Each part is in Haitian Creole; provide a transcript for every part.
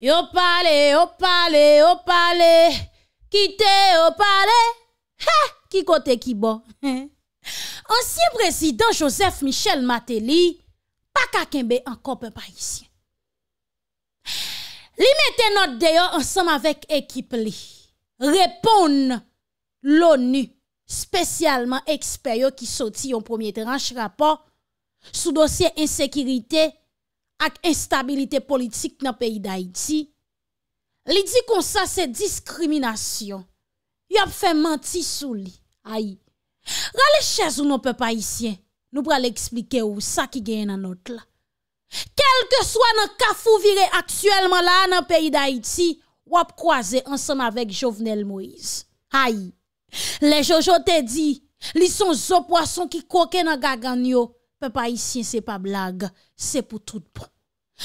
Yo pale, yo pale, yo pale, ki te yo pale, ha, ki kote ki bo. Ansiye prezident Joseph Michel Maté li, pa kakenbe an kopen parisyen. Li metenot deyo ansam avek ekip li. Repon l'ONU, spesyalman eksper yo ki soti yon premier tranche rapor, sou dosye insekirite, ak instabilite politik nan peyi da iti, li di kon sa se diskriminasyon, yop fe manti sou li, ay, rale chez ou non pe pa isyen, nou prale eksplike ou sa ki gen nanot la, kelke swa nan kafou vire aksyelman la nan peyi da iti, wap kwaze ansan avek Jovenel Moise, ay, le Jojo te di, li son zo poason ki koke nan gagan yo, Pe pa isyen se pa blag, se pou tout bon.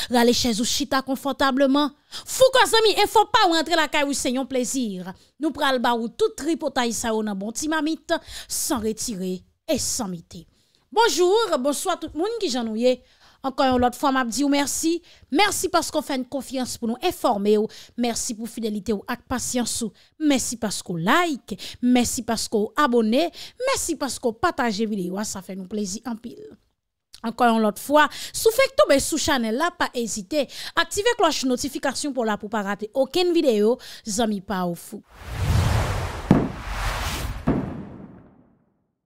Rale chèz ou chita konfantableman. Fou kwa zami, en fò pa ou rentre la kaj ou se nyon plezir. Nou pral ba ou tout tri pota bon isa ou nan bon ti mamit, san retire et san mite. Bonjour, bonsoit tout moun ki janouye. Ankoy ou lot fòm ap di ou mersi. Mersi paskou fèn konfians pou nou enforme ou. Mersi pou fidelite ou ak pasyans ou. Mersi paskou like. Mersi paskou abone. Mersi paskou pataje videyo. A sa fè nou plezit anpil. Ankon yon lot fwa, sou fèk tou bè sou chanel la pa ezite, aktive kloche notifikasyon pou la pou pa rate oken videyo, zan mi pa ou fou.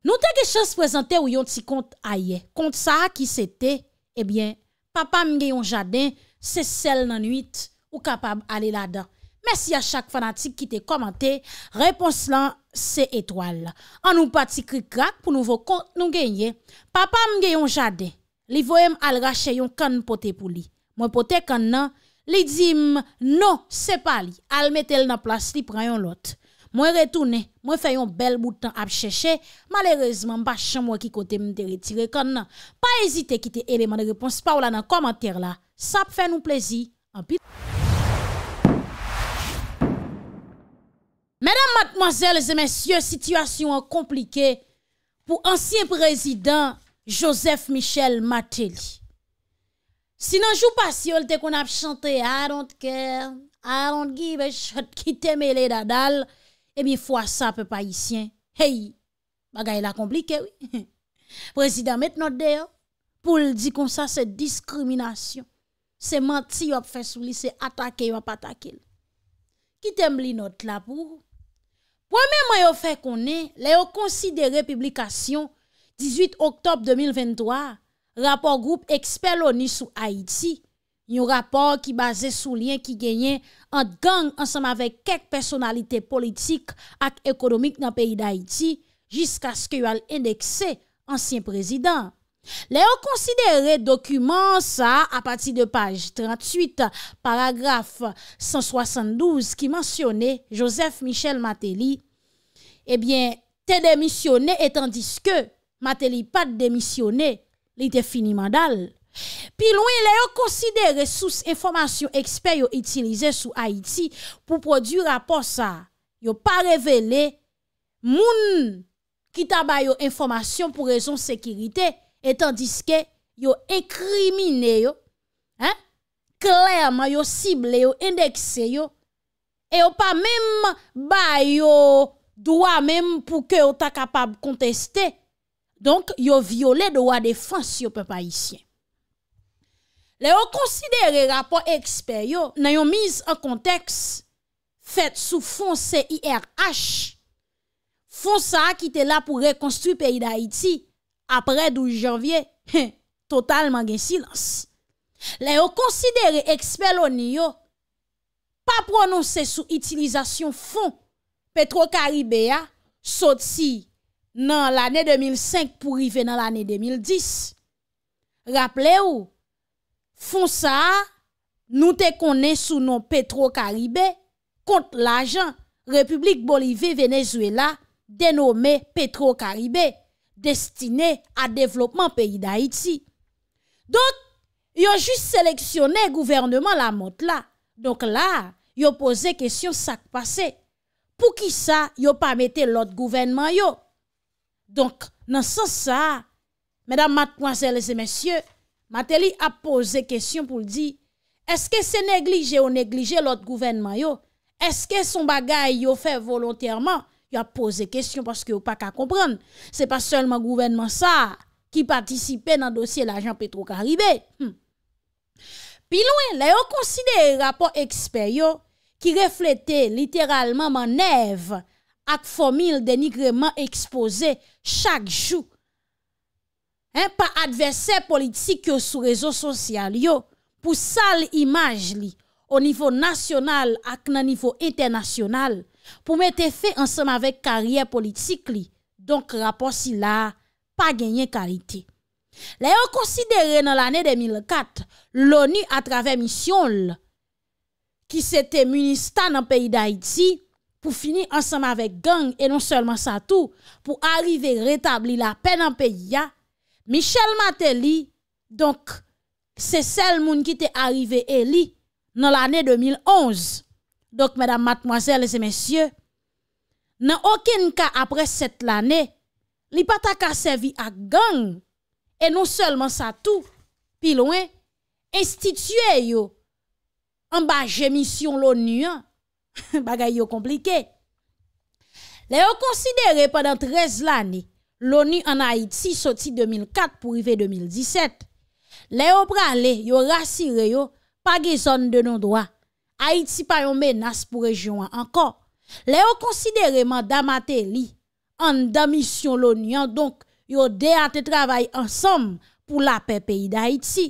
Non te ge chan se pwesante ou yon ti kont eh a ye, kont sa ki se te, ebyen, papa mge yon jaden se sel nan 8 ou kapab ale la dan. Mersi a chak fanatik ki te komante, repons lan anon. Se etwal la An nou pati kri krak pou nou genye Papa m genyon jade Li voem al rache yon kan pote pou li Mwen pote kan nan Li di m no se pali Al metel na plas li pran yon lot Mwen retoune Mwen fay yon bel moutan ap cheche Malerezman bas chan mwen ki kote m de retire kan nan Pa ezite kite eleman de repons pa ou la nan komantere la Sa pfe nou plezi An pi Mwen Mèdam matmoazèl, zè mèsyè, sityasyon an komplike pou ansyen prezidant Joseph Michel Matéli. Sinan jou pasyol te kon ap chante, a don t'kèr, a don t'gi, ve chot, ki teme le dadal, e mi fwa sa pe pa yisyen. Hey, bagay la komplike, oui. Prezidant, met not deyo, pou l di kon sa se diskriminasyon, se manti, se atake, ki teme li not la pou, Pwemè mwen yo fè konen, le yo konside republikasyon 18 oktob 2023, rapor group eksper louni sou Haiti. Yon rapor ki base sou lien ki genyen ant gang ansam avek kek personalite politik ak ekonomik nan peyi d'Haiti jiska sk yo al indekse ansyen prezident. Lè yon konsidere dokumen sa a pati de page 38 paragraf 172 ki mensyone Joseph Michel Mateli Ebyen te demisyone etan diske Mateli pat demisyone li te fini mandal Pi loun lè yon konsidere souse informasyon eksper yo itilize sou Haiti pou produ rapor sa Yo pa revele moun ki tabay yo informasyon pou rezon sekirite Etandiske, yo ekrimine yo, klerman yo sible yo, indekse yo, e yo pa menm ba yo doa menm pou ke yo ta kapab konteste, donk yo viole doa defans yo pe pa isyen. Le yo konsidere rapor eksper yo, nan yo miz an konteks fet sou fon CIRH, fon sa ki te la pou rekonstrui peyi da iti, apre 12 janvye, he, totalman gen silans. Le yo konsidere eksper lo ni yo, pa prononse sou itilizasyon fon Petro-Karibé ya, sot si nan l'anè 2005 pou rive nan l'anè 2010. Raple yo, fon sa, nou te konen sou non Petro-Karibé, kont la jan Republik Bolivie-Venezuela denome Petro-Karibé. Destine a devlopman peyi d'Haïti Donk, yo jist seleksyonè gouvernement la mot la Donk la, yo pose kesyon sak pase Pou ki sa, yo pa mette lot gouvernement yo Donk, nan san sa Mèdam, matponseles et mèsyè Mateli a pose kesyon pou di Eske se neglije ou neglije lot gouvernement yo Eske son bagay yo fè volontèrman Hmm. Yo a pose kestyon paske yo pa ka komprende. Se pa selman gouvenman sa ki patisipe nan dosye l'ajan petro karibè. Pi louen, le yo konside rapport eksper yo ki reflete literalman manev ak fomil denigreman ekspose chak chou. Pa adverse politik yo sou rezo sosyal yo pou sal imaj li o nivou nasyonal ak nan nivou internasyonal pou mè te fè ansèm avèk karyè politik li, donk rapò si la pa genyen karite. Lè yon konsidere nan l'anè 2004, l'ONU a travè mission lè, ki se te munista nan peyi d'Haïti, pou fini ansèm avèk gang, e non sèlman sa tou, pou arrive retabli la pen an peyi ya, Michel Maté li, donk se sel moun ki te arrive el li, nan l'anè 2011, Dok, madame, mademoiselles et messieurs, nan oken ka apres set l'année, li pata ka servi ak gang e nou selman sa tou, pi louen, instituye yo an ba jemisyon l'ONU an, bagay yo komplike. Le yo konsidere padan trez l'année, l'ONU an Haiti soti 2004 pou rive 2017. Le yo prale yo rasi re yo pa ge zon de nou doa Haïti pa yon menas pou rejouan ankon. Le yon konsidereman damate li, an damisyon lounian, donk yon dey an te travay ansam pou la pe peyi da Haïti.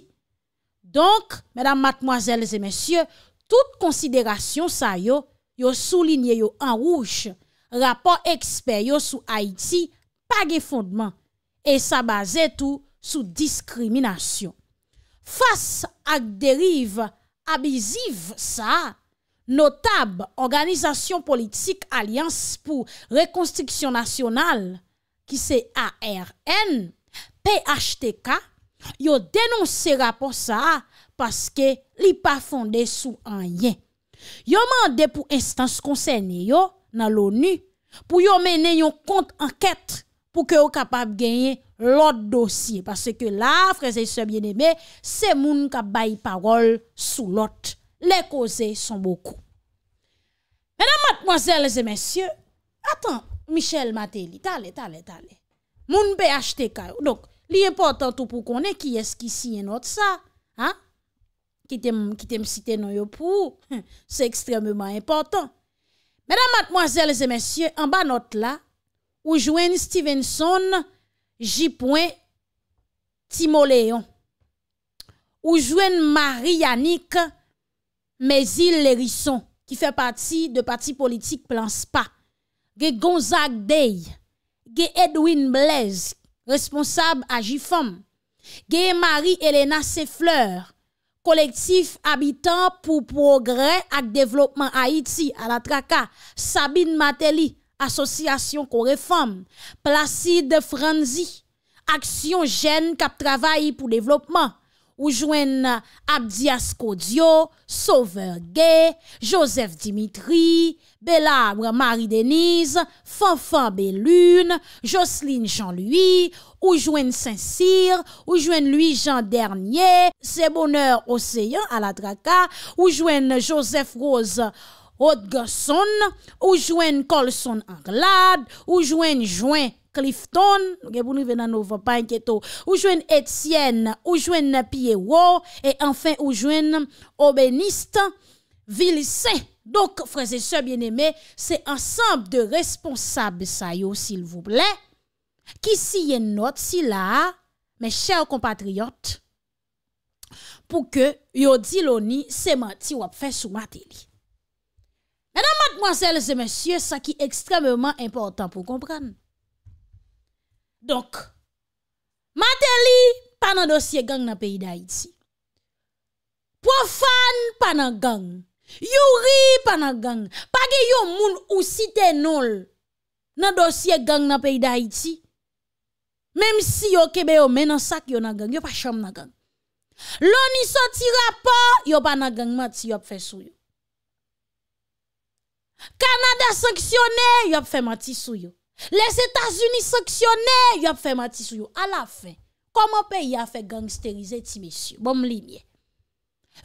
Donk, mèdam matmoazèl zè mèsyè, tout konsidération sa yon, yon souline yon an rouch, rapor eksper yon sou Haïti, pa ge fondman, e sa bazè tou sou diskriminasyon. Fas ak derive, Abisiv sa, notab Organizasyon Politik Alyans pou Rekonstriksyon Nasyonal ki se ARN, PHTK, yo denonsera pou sa paske li pa fonde sou an yen. Yo mande pou instans konsen yo nan l'ONU pou yo mene yon kont anket pou ke yo kapab genyen. l'autre dossier. Parce que là, frères et sœurs bien-aimés, c'est moun qui bail parole sous l'autre. Les causes sont beaucoup. Mesdames, mademoiselles et messieurs, attends, Michel Matéli, t'allez, t'allez, t'allez. Moun PHTK. Donc, l'important tout pour qu'on qui est-ce qui signe notre ça. Hein? Qui t'aime citer non yo pour. C'est extrêmement important. Mesdames, mademoiselles et messieurs, en bas notre là, ou jouen Stevenson, J. Timoléon. Ou jouen Marie-Yannick Mézil-Lérisson, qui fait partie de parti politique Plan SPA. Ge Gonzague Dey, ge Edwin Blaise, responsable à GIFOM. Ge marie Elena Sefleur, collectif habitant pour progrès et développement Haïti à la Traka. Sabine Mateli, Asosyasyon Koré Femme, Placide Franzi, Aksyon Gen Kap Travay Pou Devlopman, Ou jwen Abdias Kodjo, Sauveur Gay, Joseph Dimitri, Belabre Marie-Denise, Fanfan Belune, Jocelyne Jean-Louis, Ou jwen Saint-Cyr, Ou jwen Louis-Jean Dernier, Se Bonheur Océan à la Traca, Ou jwen Joseph Rose, Odgason, oujwen Kolson Anglade, oujwen Jouen Clifton, oujwen Etienne, oujwen Napiewo, et enfin oujwen Obeniste Vilsen. Donc, frères et sœurs bien-aimés, c'est ensemble de responsables à eux, s'il vous plaît, qui s'il y en note, s'il y a, mes chers compatriotes, pou que yo dit l'on y s'est menti ou ap fès ou maté li. E nan mat mwasele se mesye sa ki ekstremement important pou kompran. Dok, maten li pa nan dosye gang na peyi da iti. Profan pa nan gang. Youri pa nan gang. Page yon moun ou sitenol nan dosye gang na peyi da iti. Mem si yon kebe yon menan sak yon nan gang. Yon pa chom nan gang. Lonisotira pa yon pa nan gang mat si yon fesou yon. Kanada saksyonè, yop fè matisou yo. Les Etats-Unis saksyonè, yop fè matisou yo. A la fè, koman pe ya fè gangsterize ti mesye? Bon mlimye,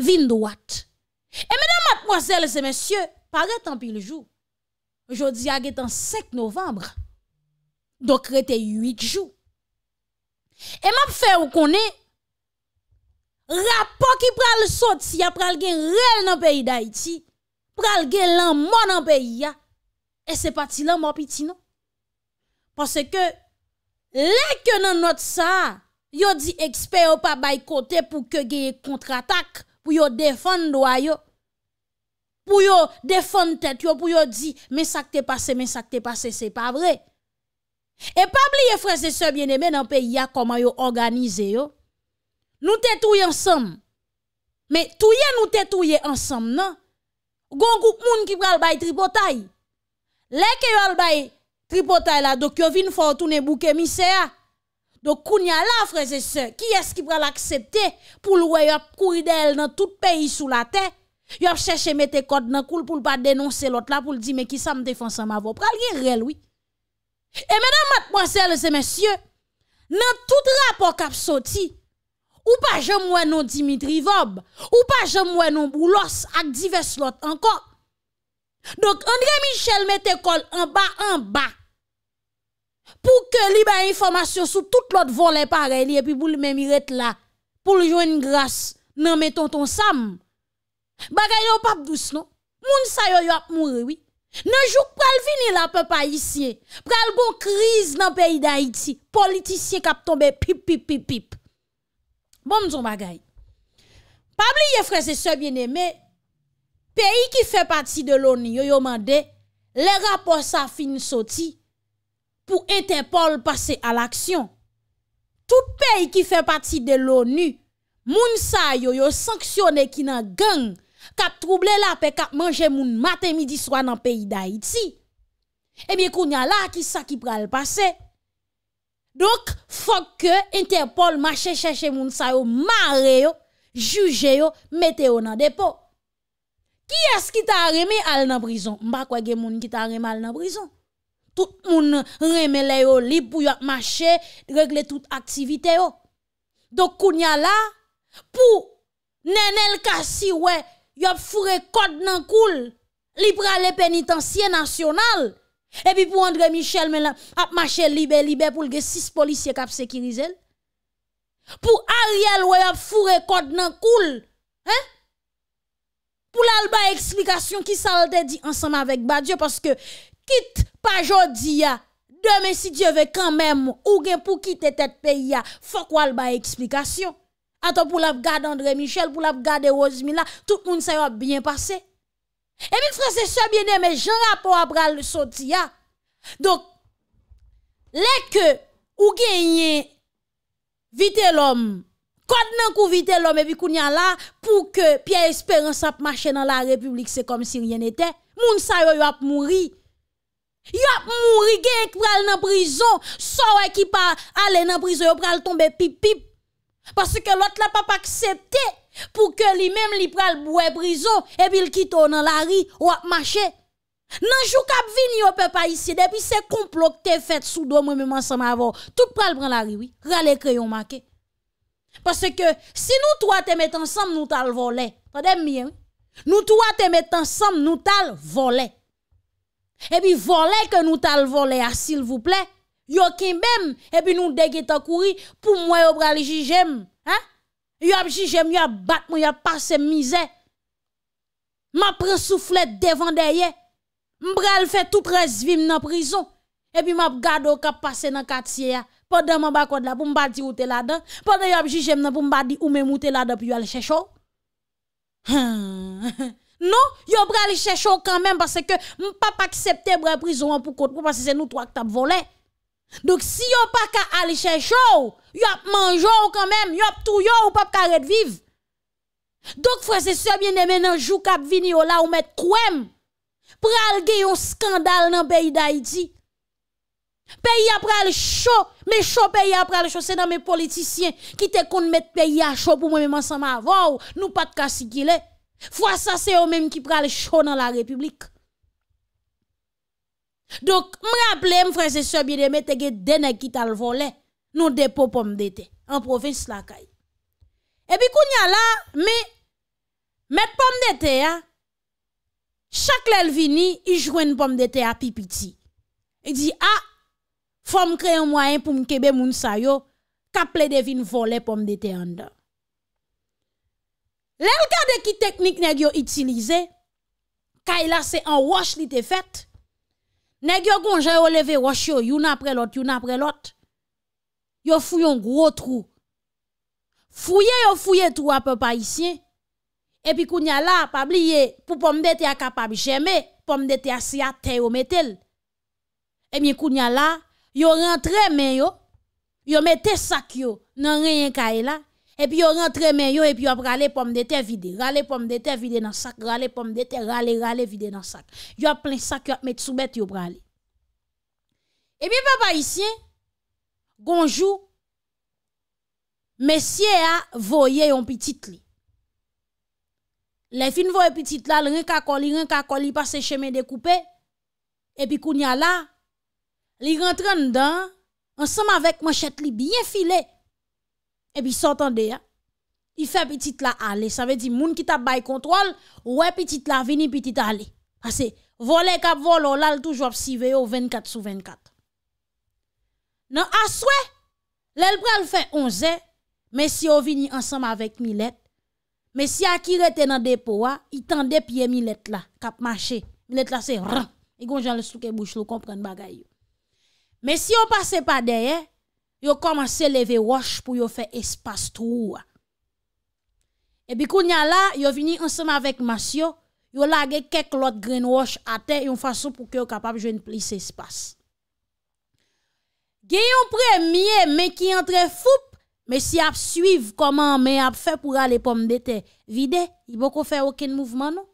vin do at. E menè matmosele se mesye, pare tan pi le jou. Jodi agè tan 5 novembre, dok rete 8 jou. E map fè ou konè, rapò ki pral sot si ya pral gen rel nan peyi da iti, pral gen lan moun an peyi ya, e se pati lan moun piti nan. Pase ke, lek yo nan not sa, yo di eksper yo pa baykote pou ke gen kontratak, pou yo defon doa yo, pou yo defon tet yo, pou yo di, men sakte pase, men sakte pase, se pa vre. E pa bli yo frese se biene men an peyi ya, koman yo organize yo, nou te touye ansam, me touye nou te touye ansam nan, gon groupe moun qui pral bay tripotay. Les ke yo bay tripotay la, donc yo vin fò tourner Donc kounya la frères et sœurs, qui est-ce qui pral l'accepter pour le courir d'elle dans tout pays sous la terre? Yo cherche chercher mettre code dans coul pour pas dénoncer l'autre là pour dire mais qui ça me défend ça m'avo. Pral gen rel oui. Et mesdames, mademoiselles et messieurs, dans tout rapport qui sorti, Ou pa jem mwen nou Dimitri Vob? Ou pa jem mwen nou Boulos ak divers lot anko? Dok André Michel met ekol anba anba pou ke libe informasyon sou tout lot volen pareli epi pou li mwen miret la pou ljouen grase nan mwen tonton Sam. Bagay yo pap dous nou, moun sayo yo ap mou rewi. Nan jouk pral vini la pe pa isye, pral bon kriz nan peyi da iti, politisye kap tombe pip pip pip pip. Bon mzon bagay, pabli ye freze sebyen eme, peyi ki fe pati de l'ONU yo yo mande, le rapor sa fin soti, pou ete pol pase al aksyon. Tout peyi ki fe pati de l'ONU, moun sa yo yo sanksyone ki nan gen, kap trouble la pe kap manje moun maten midi swan nan peyi da iti. Ebyen eh koun ya la ki sa ki pral pase, Dok, fok ke Interpol mache chèche moun sa yo mare yo, juje yo, mete yo nan depo. Ki es ki ta reme al nan brison? Mbak wè gen moun ki ta reme al nan brison. Tout moun reme le yo li pou yo mache, regle tout aktivite yo. Dok, kounya la pou nenel kasi wè, yo fure kod nan koul, li pra le penitensye nasyonal. Et puis pour André Michel, mais a ap marché libre, libre pour le six policiers qui sécurisé. Pour Ariel, ouais, a fourré code dans cool. Hein? Pour l'alba explication qui ça dit ensemble avec Badieu parce que quitte pas aujourd'hui, demain si Dieu veut quand même ou gen pour quitter tête pays faut qu'on une explication. Attends pour la garder André Michel, pour la garder Rosemilla, tout le monde s'est bien passé E min franse sebyenem e jen rapo a bral sou diya. Dok, lek ou genye vite lom, kod nan kou vite lom e vikou nyan la, pou ke piye esperans ap mache nan la republik se kom si ryen eten, moun sa yo yo ap mouri. Yo ap mouri genye k pral nan brizo, sa wè ki pa ale nan brizo yo pral tombe pipip, paske lot la pa pa aksepte. pour que lui-même li pral boue prison et puis il quitte dans la rue ou à marcher. Nan jou kap vini au peuple ici depuis ce complot que fait sous dos moi même ensemble avant. Tout pral prend la rue oui, rale crayon marqué. Parce que si nous trois te met ensemble nous t'al voler. Attendez bien. Nous trois te met ensemble nous t'al voler. Et puis voler que nous t'al voler ah, s'il vous plaît. Yo kimbem et puis nous ta courir pour moi au pral juger. Hein? Yo ap jije m, yo ap bat m, yo ap pase mize. Ma ap soufflet devant deye. M'brel bral fè tout presvim nan prison. Et puis m gado kap passe nan katye ya. Pendant m'en ap bakod la pou m bati ou te la dan. Podan yo ap jije m nan pou ou me mou te la dan pi yo al chècho. Hum. non, yo bral chècho même parce que m'pap accepte aksepte prison en pou kont pou que se nou trois qui tap vole. Donc si yo pa ka al chècho Yo ap manjou kan men, yo ap tou yo ou pap karet viv. Dok fwese sobyen de men nan jou kap vini ou la ou met kouem, pral ge yon skandal nan peyi da iti. Peyi ap pral chou, me chou peyi ap pral chou, se nan me politisyen, ki te kon met peyi a chou pou mwen men san ma avou, nou pat kasi gile. Fwa sa se yo men ki pral chou nan la republik. Dok m raple m fwese sobyen de men te ge dene kit al volè. nou depo pom dete, an provins la kay. Ebi kou nye la, met pom dete ya, chak lèl vini, i jwen pom dete ya pipiti. E di, a, fòm kre yon mwayen pou mkebe moun sayo, ka ple devin vole pom dete yon da. Lèl kade ki teknik nè gyon itilize, kay la se an wosh li te fet, nè gyon gonje yo leve wosh yo, yon apre lot, yon apre lot, yo fouillé un gros trou. Fouillé, yo fouillé tout à peu ici. Et puis, kounya là, pas oublier, pour pomme de a capable jamais, pomme de a si à terre metel. Et bien, kounya là, yo rentre men yo, yo mette sac yo, nan rien kaye là. Et puis, yo rentre men yo, et puis, yo pralé pomme de terre vide, rale pomme de terre vide dans sac, rale pomme de terre, rale, rale vide dans sac. Yo plein sac, yo met sous bête yo prale. Et bien papa ici, Bonjour. Monsieur a voye petit petit. li. Le fin voye le la, il passe le chemin Et puis quand y a là, li rentrent dedans, ensemble avec manchet li bien file, puis, petit ya, Il fait veut la qui Ça veut dire, moun ki ta ouais kontrol, petit petit la vini aller. Parce que voler, kap volo là, toujours psive au 24 sur 24. Nan aswe, lèl pral fè onze, mè si yo vini ansam avèk milèt, mè si akire te nan depo wè, i tan depye milèt la, kap mache, milèt la se rè, i gon jan le souke bouch lou, kompran bagay yo. Mè si yo pase pa deyè, yo komanse leve wòsh pou yo fè espas tou wè. E bikou nyan la, yo vini ansam avèk masyo, yo lage keklot gren wòsh atè, yon fason pou ki yo kapab jwen plis espas. Gye yon pre miye men ki yon tre foup, men si ap suiv koman men ap fe pou rale pom dete, vide, yi bo ko fe oken mouvman nou.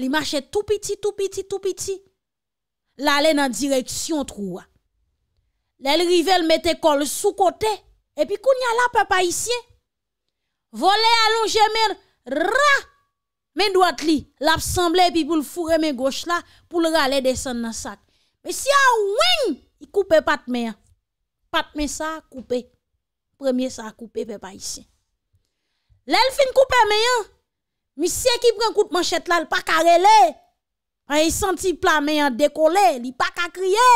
Li mache tou piti, tou piti, tou piti. La le nan direksyon trouwa. Le li rivel mette kol sou kote, epi kou nye la pe pa isye. Vole alonje men ra, men do atli, la ap semble epi pou l fure men goch la, pou l rale desen nan sak. Men si a weng, yi koupe pat men an. Patme sa koupe, premye sa koupe pe pa isi. Lèl fin koupe me yon, mi se ki pren koute manchet la, li pa karele. A yi senti pla me yon dekole, li pa kakriye.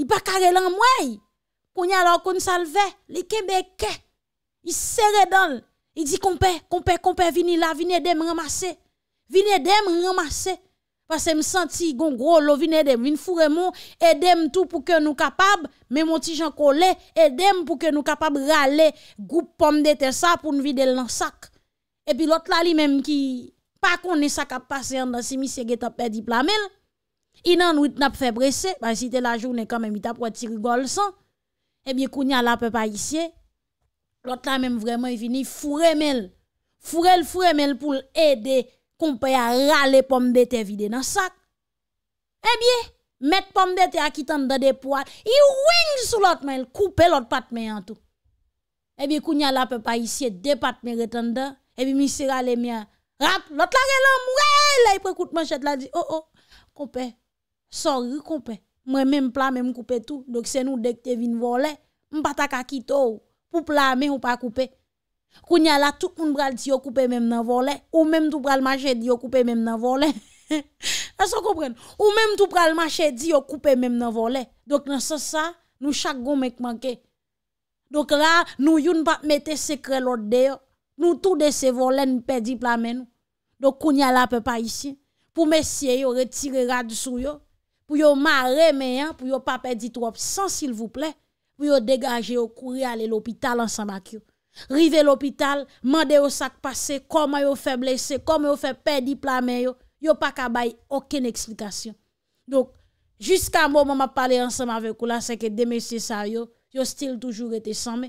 Li pa karele an mway, konye la kon salve, li kebeke, li sere dol. Li di kompe, kompe, kompe, vini la, vini dem remase, vini dem remase. Pase m senti gon gro, lo vin edem, vin furemon, edem tou pou ke nou kapab, men mouti jan kole, edem pou ke nou kapab rale, goup pom de te sa pou nou vide lansak. E pi lot la li menm ki, pa konen sak ap pase an dan si misye ge tapè di plamel, inan witen ap febrese, ba si te la jounen kame mitap wati rigol san, e bi kouni ala pe pa isye, lot la menm vremen e vini furemel, furel furemel pou l'ede, Koumpe ya rale pombe te vide nan sak. Ebye, eh met pombe te akitanda de pou al. I weng sou lot men, koupe lot pat men an tou. Ebye, kounya la pe pa isye, de pat men retanda. Ebye, misi rale men, rap, lot la re lom, wè, lè, prekout man chet la di. O, o, koumpe, sor, koumpe, mwen men mpla men mkoupe tou. Dok se nou dek te vin volè, mpatak akitou pou plame ou pa koupe. Kounyala tout moun bral di yo koupe mèm nan volè. Ou mèm tout bral manche di yo koupe mèm nan volè. Aso koupren. Ou mèm tout bral manche di yo koupe mèm nan volè. Dok nan sa sa, nou chak gomek manke. Dok la, nou yon pa mette sekre lot deyo. Nou tou de se volè, nou pedi plamen. Dok kounyala pe pa isi. Pou mesye yo, retire rad sou yo. Pou yo mare meyan, pou yo pa pedi trop san sil vouple. Pou yo degaje yo, kouri ale l'opital ansan bak yo. Rive l'opital, mande yo sak pase, koma yo fe blese, koma yo fe pedi plame yo, yo pa kabay oken eksplikasyon. Donk, jiska mouman ma pale ansanm avek ou la, seke demesye sa yo, yo stil toujou rete sanme.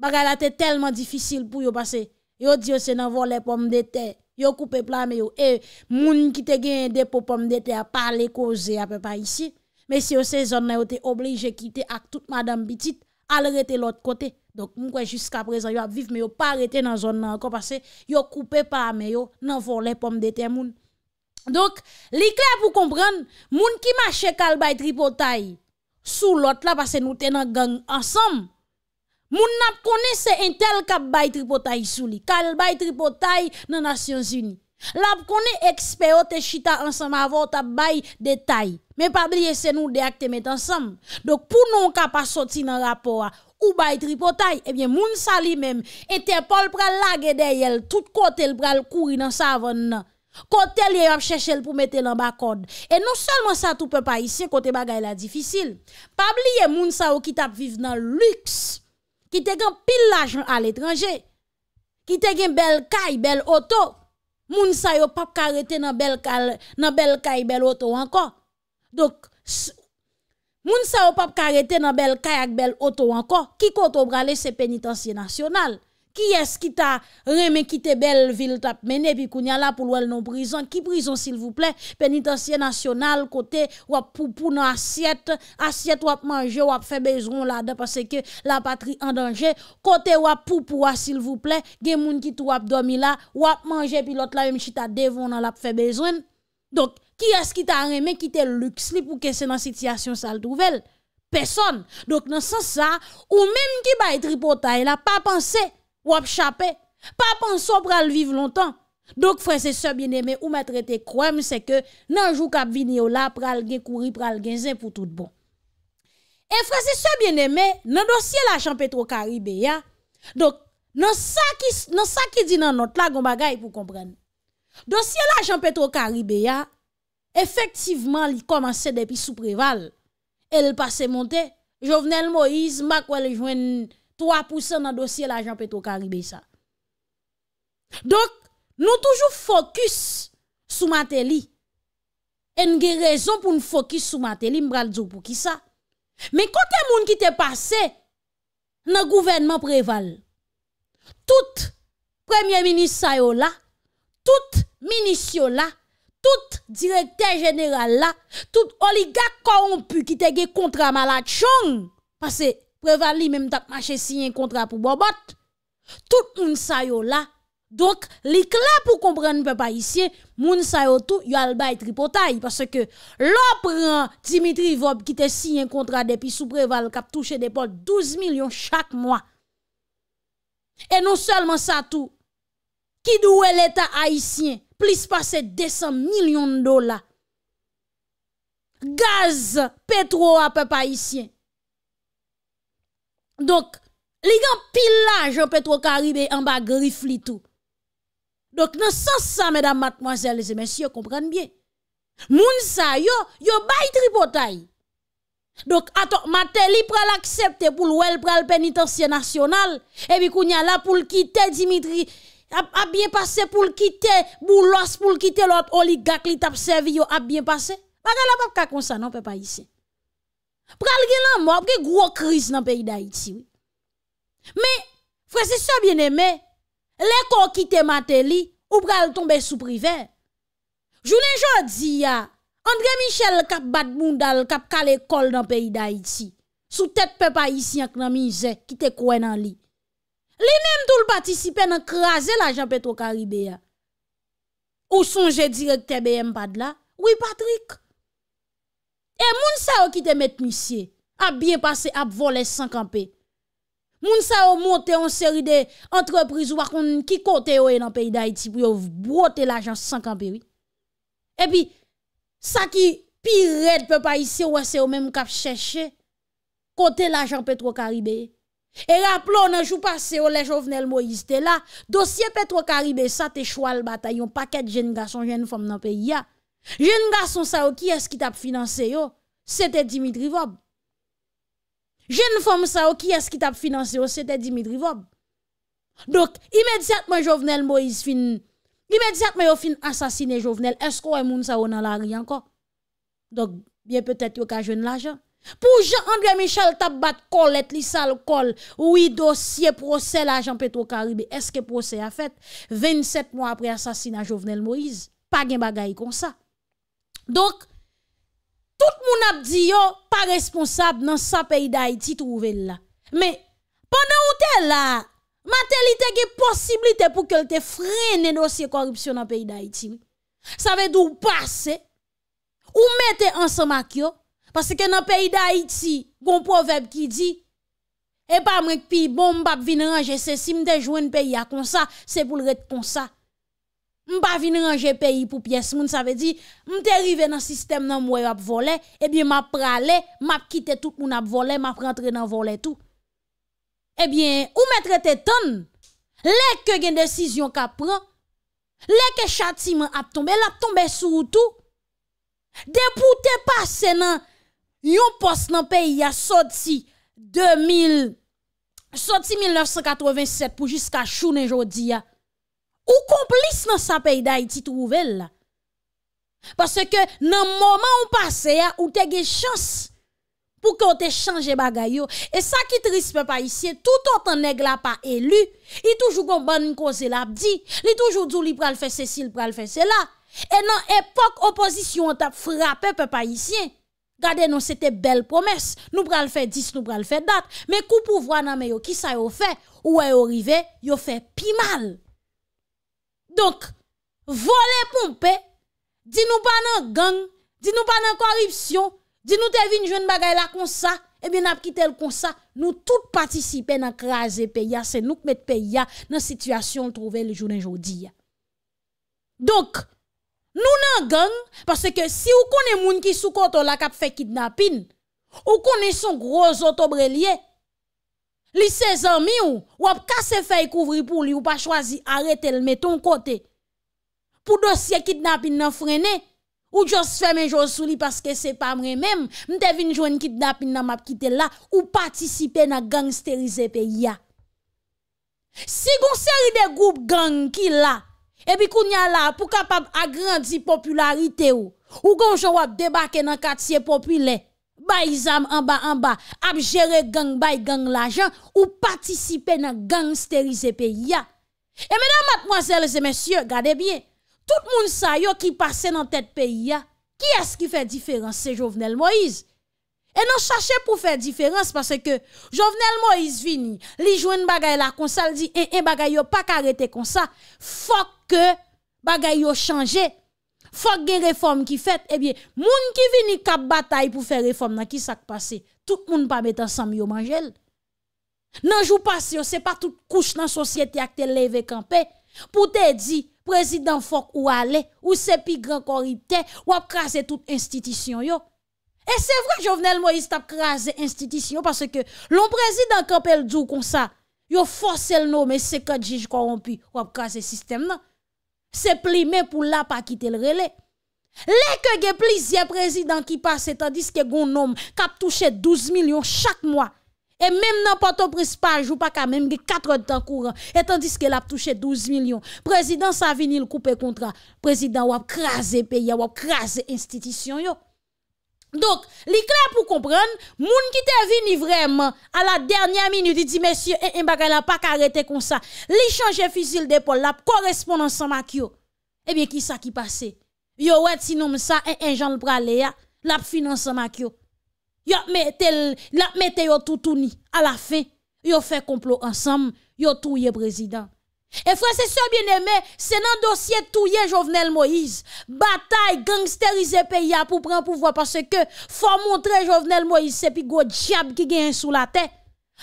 Bagala te telman difisil pou yo pase, yo diyo se nanvole pom de te, yo koupe plame yo, e, moun ki te genye depo pom de te a pale koze apen pa isi, me si yo se zon nan yo te oblije kite ak tout madame bitit, al rete lot kote. Donc, jusqu'à présent, ils vivent, mais ils pas arrêté dans la zone encore parce que ils coupé par mais yo n'ont volé pommes de terre. Donc, clair pour comprendre, moun qui marche kalbay tripotay sous l'autre là parce que nous tenons gang ensemble. Moun n'a connaissent c'est un tel kap bay tripotay sous li, kalbay tripotay dans Nations Unies. La connaît expert te chita ensemble avant ta bay détail. Mais pas oublier c'est nous des acte mettre ensemble. Donc pour nous pas sortir dans rapport ou bay tripotaille eh bien moun sa li même Interpol pral lage derrière tout côté le pral courir dans savane Côté li a chercher pour mettre l'en bas Et non seulement ça tout peuple haïtien côté bagay la difficile. Pas oublier moun sa ou qui tap vivre dans luxe, qui te gen pile l'argent à l'étranger, qui te gen bel caille, bel auto. Moun sa yo pap ka nan bel bel kay bel auto encore. Donc Moun sa wap ap karete nan bel kayak bel oto anko, ki koto brale se penitansye nasyonal. Ki es ki ta reme kite bel vil tap mene, pi koun ya la pou lwel nan prison. Ki prison sil vouple, penitansye nasyonal, kote wap poupou nan asyet, asyet wap manje wap fe bezon la, de pase ke la patri an danje. Kote wap poupou wa sil vouple, gen moun ki tou wap domi la, wap manje pi lot la, yon chita devon nan wap fe bezon. Dok, Ki as ki ta reme ki te lux li pou kesen an sityasyon sal douvel? Peson. Dok nan san sa, ou menm ki bay tri potay la, pa panse, wap chapè, pa panso pral vive lontan. Dok fwese sebyen eme, ou ma trete kwa mse ke, nan jou kap vini yo la pral gen kouri pral gen zè pou tout bon. E fwese sebyen eme, nan dosye la chanpetro karibè ya, dok nan sa ki di nan not la gomagay pou kompren. Dosye la chanpetro karibè ya, Effectivement, il commençait depuis sous préval. Elle passait monter. Jovenel Moïse, Makwel 3% dans le dossier l'argent Petro-Caribé ça. Donc, nous toujours focus sur Mateli. Et nous avons raison pour nous focus sur Mateli, nous pour qui ça. Mais quand les gens qui est passé dans le gouvernement préval, tout premier ministre là, tout ministre là, tout direkter jeneral la, tout oligak koron pu ki te ge kontra malat chong, pase Preval li menm tak mache siyen kontra pou Bobot, tout moun sayo la, donk lik la pou komprenn pe pa isye, moun sayo tou yal bay tri potay, pase ke lopren Dimitri Vop ki te siyen kontra depi sou Preval kap touche depot 12 milyon chak mwa. E non selman sa tou, ki douwe leta a isyen, plus passer 200 millions de dollars. Gaz, pétrole à peuple ici. Donc, les gens pillage en pétro-caribé en bas griffli tout. Donc, dans ce sens, ça, mesdames, mademoiselles et messieurs, comprenez bien. Moun sa yo, yo bay tripotay. Donc, attends, Mateli pral l'accepter pour le pénitencier national, et puis a là pour quitter Dimitri, a, bien passé pour le quitter, boulos pour le quitter l'autre oligarque qui t'a servi a bien passé. Bagay la pas comme ça non peuple ici. Pral gen la mort, gen gros crise dans pays d'Haïti. Mais frère c'est ça bien-aimé, L'école qui quitte Mateli ou pral tomber sous privé. Jounen jodi ya, André Michel kap bat moundal kap kal école dans le pays d'Haïti. Sous tête peuple haïtien qui misère, qui te kouè nan li. Li menm tou l'batisipe nan krasè l'ajan petro karibè ya. Ou son jè direk TBM pad la? Oui, Patrick. E moun sa yo ki te met misye, ap bien pase ap volè sankanpe. Moun sa yo monte an seri de entreprise wakon ki kote yo e nan peyi da iti pou yo vbrote l'ajan sankanpe. E pi, sa ki pi red pe pa isye wase yo menm kap chèche kote l'ajan petro karibè ya. E raplo nan chou pa se yo le jovenel Moïse te la, dosye petro karibè sa te chou al bata yon paket jen gason jen fom nan peyi ya. Jen gason sa yo ki eski tap finanse yo, se te Dimitri Vob. Jen fom sa yo ki eski tap finanse yo, se te Dimitri Vob. Dok imediatman jovenel Moïse fin, imediatman yo fin asasine jovenel, esko wè moun sa yo nan la ri anko. Dok, biye petet yo ka jen la jan. Pou Jean-André Michel tap bat kol et lisal kol Ou i dosye prose la Jean-Petro Karibé Eske prose a fet 27 moun apre asasina Jovenel Moïse Pa gen bagay kon sa Dok Tout moun ap di yo Pa responsab nan sa peyda iti trouve la Me Pwena ou te la Matelite ge posibilite pou ke lte frene dosye korupsyon nan peyda iti Sa ve dou pase Ou mete ansa mak yo Pase ke nan peyi da Haiti, goun po veb ki di, e pa mwen ki pi, bon mwen pa vin ranger se si mwen te jwen peyi a kon sa, se pou lret kon sa. Mwen pa vin ranger peyi pou piyes moun, sa ve di, mwen te rive nan sistem nan mwen ap vole, e bien mwen ap prale, mwen ap kite tout mwen ap vole, mwen ap rentre nan vole tout. E bien, ou mwen trete ton, lek ke gen desisyon ka pran, lek ke chati mwen ap tombe, l ap tombe sou ou tou, depoute pasen nan Yon pos nan peyi ya soti 1987 pou jiska chounen jodi ya. Ou komplis nan sa peyi da iti trouvel la. Parce ke nan mouman ou pase ya ou te ge chans pou kon te chanje bagay yo. E sa ki tris pe pa isye, tout an ton neg la pa elu, li toujou kon ban nou kon zel ap di, li toujou djou li pral fese si, li pral fese la. E nan epok opozisyon ta frape pe pa isye, Gardez non, c'était belle promesse. Nous pral faire 10, nous pral faire date. Mais coup pouvoir nan me qui ça yo fait? Ou est yo arrivé? a fait pi mal. Donc, voler pompe, dis nous pas nan gang, dis nous pas nan corruption, dis nous te vin jouen bagay la comme ça. Eh bien, nous quitté comme ça, nous tous à dans craser pays, c'est nous qui mettons pays dans la situation trouvée le jour aujourd'hui. Donc, Nou nan gang, pase ke si ou kone moun ki sou koto la kap fe kidnapin, ou kone son grozot obre liye, li se zanmi ou, wap kase fe kouvri pou li ou pa chwazi arete l meton kote, pou dosye kidnapin nan frene, ou jos fe menjou sou li paske se pa mre mem, mte vin jwen kidnapin nan map kite la, ou patisipe nan gangsterize pe ya. Si goun seri de goup gang ki la, Et puis, qu'on y a là, pour capable agrandir popularité ou, ou gonjon wap débarquer dans quartier populaire, baïzam en bas en bas, gang gang l'argent, ou participer dans gangsteriser pays Et mesdames, mademoiselles et messieurs, regardez bien, tout le monde sait yo qui passe dans tête pays qui est-ce qui fait différence? C'est Jovenel Moïse. E nou chache pou fè diférense, pase ke Jovenel Moïse vini, li jwen bagay la konsal, di en eh, eh, bagay yo pa karete konsal, fok ke bagay yo chanje, fok gen reform ki fèt, ebyen, eh moun ki vini kap batay pou fè reform nan ki sak pase, tout moun pa met ansam yo manjel. Nan jou pase yo, se pa tout kouch nan sosyete akte leve kampe, pou te di, prezident fok ou ale, ou se pi gran korite, ou ap kase tout institisyon yo, E se vre jovenel Moïse tap kraze institisyon Pase ke lon prezident kapel djou kon sa Yo force l nom e sekadjij koronpi Wap kraze sistem nan Se pli men pou la pa kite l rele Le ke ge pli zye prezident ki pase Etan diske goun nom kap touche 12 milyon chak mwa E menm nan poto prispaj ou paka Menm ge 4 otan kouran Etan diske lap touche 12 milyon Prezident sa vinil koupe kontra Prezident wap kraze peya Wap kraze institisyon yo Donc, li clair pour comprendre, moun qui te vini vraiment à la dernière minute, il dit monsieur, un eh, eh, a pas pas arrêter comme ça. Li change fusil d'épaule, la correspondance en makio. Eh bien, qui ça qui passe? Yo wet sinon nom ça et eh, un Jean le la finance makio. Yo metel la mette yo tout à la fin. Yo fait complot ensemble, yo touye président. E fran se so bien eme, se nan dosye touye Jovenel Moïse, batay gangsterize pe ya pou pren pou vwa parce ke fwa montre Jovenel Moïse se pi go diab ki gen sou la te,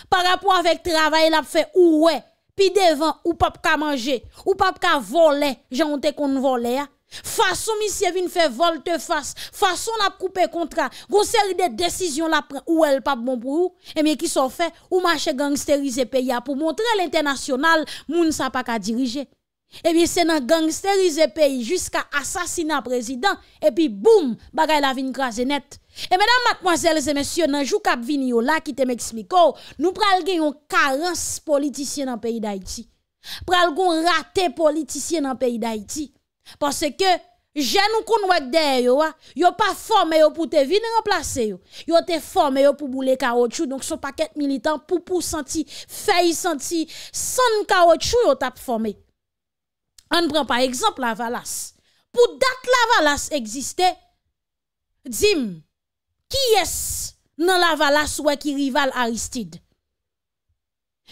pa rapon avek travay la pe fe ouwe, pi devan ou pap ka manje, ou pap ka vole, jan wote kon vole ya. Façon monsieur vient faire volte face, façon la couper contrat, gon série de décisions la prend ou elle pas bon pour vous, et eh bien qui sont fait ou marcher gangsteriser pays pour montrer l'international moun sa pas ka diriger. Et eh bien c'est dans gangsteriser pays jusqu'à assassinat président et puis boum, bagay la vin craser net. Et eh, mesdames, mademoiselles et messieurs, dans jour cap vini là qui te m'explique, oh, nous pral une carence politicien dans pays d'Haïti. Pral gon raté politicien dans pays d'Haïti. Parce que je nous wèk derrière yo, hein, yo pas formé yo te venir remplacer yo. Yo te formé pour bouler boule caoutchouc, donc son paquet militant pour pour senti, sentir, senti, sans caoutchouc yo tap formé. On prend par exemple la valas Pour date la valas existait, dim, qui est dans la valas ou qui rival Aristide?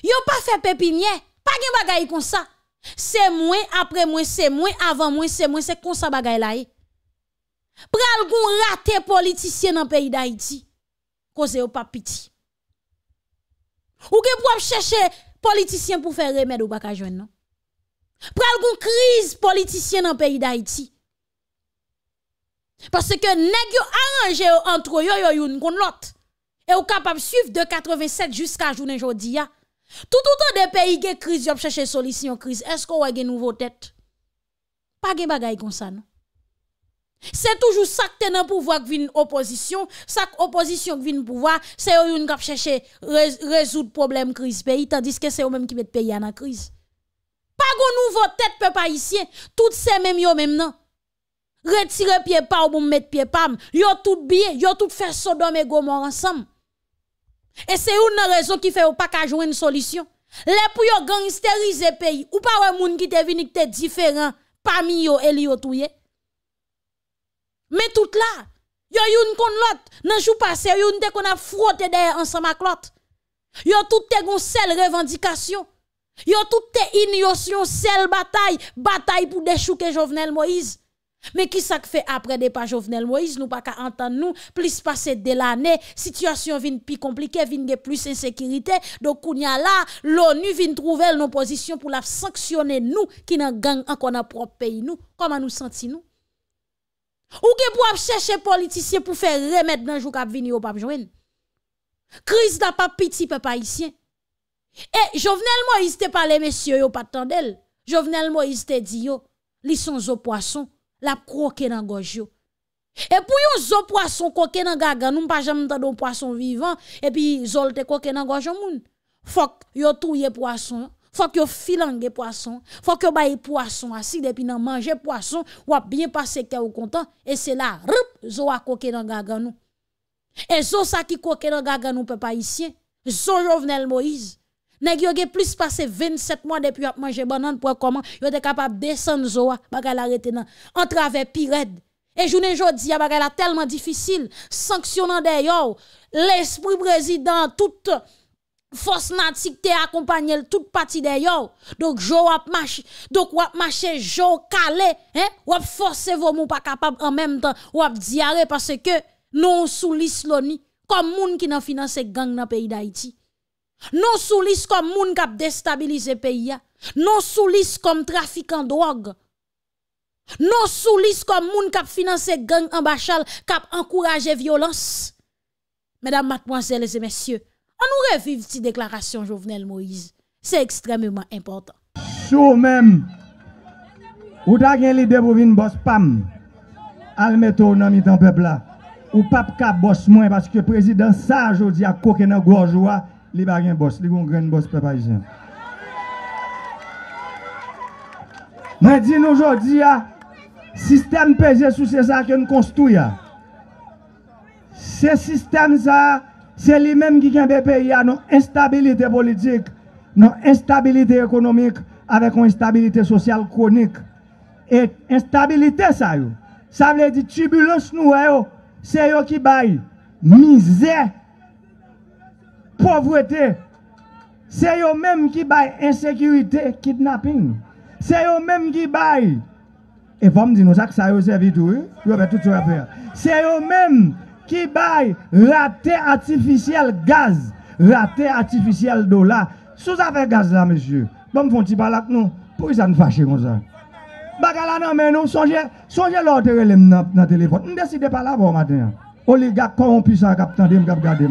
Yo pas fait pépinière, pas gen bagay comme ça. Se mwen, apre mwen, se mwen, avan mwen, se mwen, se konsa bagay la e Pral goun rate politisyen nan peyi da iti Koze yo pap piti Ou ke pou ap chèche politisyen pou fè remèd ou baka jwen nan Pral goun kriz politisyen nan peyi da iti Pase ke neg yo aranje yo antro yo yo yon kon lot E yo kapap suiv de 87 jusqu'a jounen jodi ya Tout autant des pays qui crise, ils cherché solution crise. Est-ce qu'on a une nouvelle tête? Pas de bagaille comme ça, non? C'est toujours ça que tu dans pouvoir qui vient opposition, ça que opposition qui vient pouvoir, c'est eux qui à résoudre problème crise pays tandis que c'est eux mêmes qui mettent pays en crise. Pas de nouveau tête peuple haïtien, toutes ces mêmes yo même non. Retirer pied pas ou mettre pied Ils yo tout bien, yo tout fait Sodome et Gomorrah ensemble. Et c'est une raison qui fait ou pas qu'à jouer une solution. Les pour yon gangsterise pays ou pas ouais moun qui te vini te différent parmi eux et li Mais tout là, yo yon kon l'autre, nan jou passé youn te kon a frotté derrière ensemble avec l'autre. Yo tout te gon seule revendication. Yo tout te inyotion seule bataille, bataille pour déchouer Jovenel Moïse. Men ki sak fe apre de pa Jovenel Moïse nou pa ka antan nou Plis pase de la ne, sityasyon vin pi komplike, vin ge plis ensekirite Dok kounya la, l'ONU vin trouvel nou posisyon pou la sanksyone nou Ki nan gang an konan prop peyi nou, koman nou santi nou Ou ge pou ap seche politisyen pou fe remet nan jou kap vini yo pap joen Kris da pa piti pe pa isyen E, Jovenel Moïse te pale mesye yo patan del Jovenel Moïse te di yo, li son zo poason La koke nan goj yo. E pou yon zo poason koke nan gagan nou, mpa jam nan ta do poason vivan, e pi zol te koke nan gojan moun. Fok yo touye poason, fok yo filan ge poason, fok yo bayi poason aside, e pi nan manje poason, wap bien pa seke ou kontan, e se la, rup, zo a koke nan gagan nou. E zo sa ki koke nan gagan nou pe pa isye, zo jovnel Moïse, Neg yo ge plus pase 27 mwa depi yo ap manje banan pou a koman, yo de kapap desen zowa baka la retenan. Entrave pired, e jounen jo diya baka la telman difisil, sanksyonan de yo, l'esprit brezidant tout, fos natik te akompanyel tout pati de yo, dok yo wap mache, dok wap mache, yo kale, wap force vomo pa kapap an menm tan, wap diyare pase ke nou sou l'Isloni, kom moun ki nan finanse gang nan peyi da iti. Non sous comme moun kap déstabiliser pays Non sous comme trafiquant drogue. Non sous comme moun kap financer gang ambachal kap encourager violence. Mesdames, mademoiselles et messieurs, on nous revive cette déclaration Jovenel Moïse. C'est extrêmement important. Sou même ou ta gen l'idée pour vin boss pam al meto nan mitan peuple Ou pap ka boss moins parce que président ça jodi a koke nan li bagen boss, li gon grand boss peuple haïtien. Mais dis nous aujourd'hui, système pesé sous c'est ça que nous construisons. Ce système ça, c'est les même qui gagne pays dans nos instabilité politique, dans l'instabilité économique avec une instabilité sociale chronique. Et instabilité ça, ça veut dire turbulence nous, c'est eux qui bail, misère pauvreté. C'est eux-mêmes qui baillent insécurité, kidnapping. C'est eux-mêmes qui baillent. Et vous me dites, ça que ça a servi ben, tout, C'est eux-mêmes qui baillent raté artificiel gaz, raté artificiel dollar. Sous affaire gaz là, monsieur. Bon, me font petit avec nous. Pourquoi ça nous fâche comme ça? Bagala non, mais nous, songez, songez dans le téléphone. Ne décidez pas là bas matin oligarque corrompu ça cap tande garder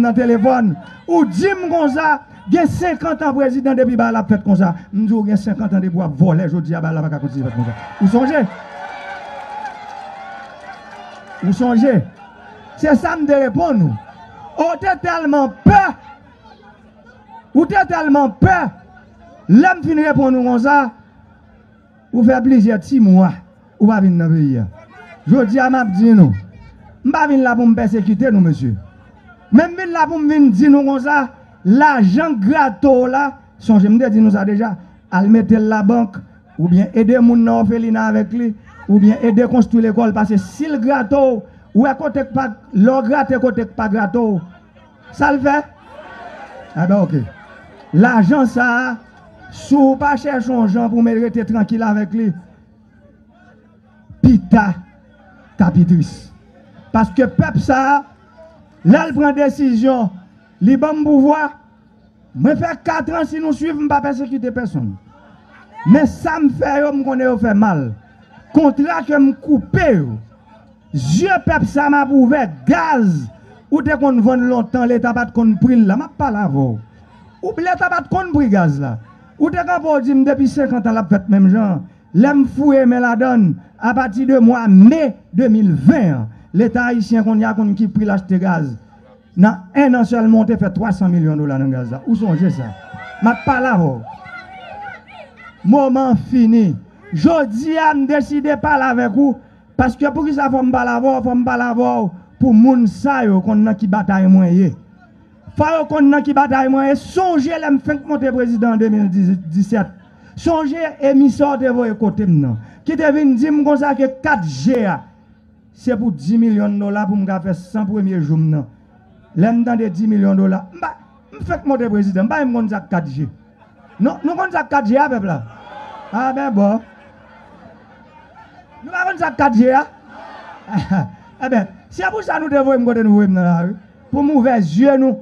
dans téléphone ou comme ça gen 50 ans président depuis ba la fête comme ça ou gen 50 ans ap bah, voler jodi ah, ba la comme ça vous songez vous songez c'est ça me de répondre ou était oh, tellement peur ou t'es tellement peur, l'homme finit répondre comme ça, ou fait plaisir mois, ou pas Je dis à ma je ne la pas m nous nou, Même Même la pou m dire di nou l'argent l'ajan grato la, son jemde dit nou sa deja, al la banque, ou bien aide moun nan ofelina avec li, ou bien l'école konstru que si le que ou le pa, lor grato akotek pa grato, sa fait Ah ben ok. L'ajan sa, sou pa chèchon pour pou merite tranquille avec lui. pita capitrice parce que pep là a, prend décision, décision, li me pouvoir. 4 ans si nous suiv personne qui personne. Mais ça me fait, yo m mal. Contrat que je couper je peuple ça m'a gaz, ou te qu'on vend longtemps les qu'on pri la, ma pas la Ou l'état tabat gaz là. Ou te qu'on di 50 ans la pèt à genre. L'aime fouye me la à partir de mois mai 2020 L'État haïtien qui a pris l'achat pris l'acheter gaz. Dans un an seulement, a fait 300 millions de dollars dans le gaz. Où songez ça? Je pas Moment fini. Jodi a décidé pas avec vous. Parce que pour qui ça faut me parler faut me parler pour les gens yo qu'on nan qui bataille moyen. Fa yo qu'on nan qui bataille moyen, songez l'aime fin monter président en 2017. Songez émission de vos côté Qui te vinn dire comme ça que 4G Se pou 10 milyon dola pou mga fe 100 pou emye joum nan. Lèm tan de 10 milyon dola. Mba, mfèk mwote prezident, mba yon kontak 4G. Non, nou kontak 4G a pepla? A, ben bon. Nou pa kontak 4G a? E ben, se pou sa nou devoy mkote nou vwe mnen la. Pou mwove zye nou.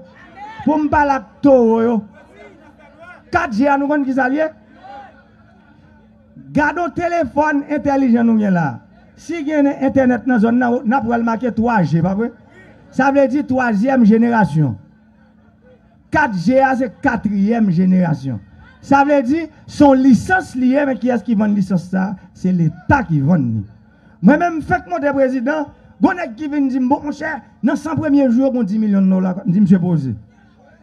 Pou mpa lak to woy yo. 4G a nou kontak ki sa liye? Gado telefon entelijen nou mwen la. Si gen internet dans la zone, vous pouvez le marquer 3G, pa vrai Ça veut dire 3e génération. 4G ah, c'est quatrième 4e génération. Sa vle di, son licence qui qui ki ce qui vend licence licence C'est l'État qui vend. ni. Moi-même, fait mon président président, gonek ki vin dire bon mon cher, nan 100 premier jour, avez 10 millions nou la, di monsieur pose.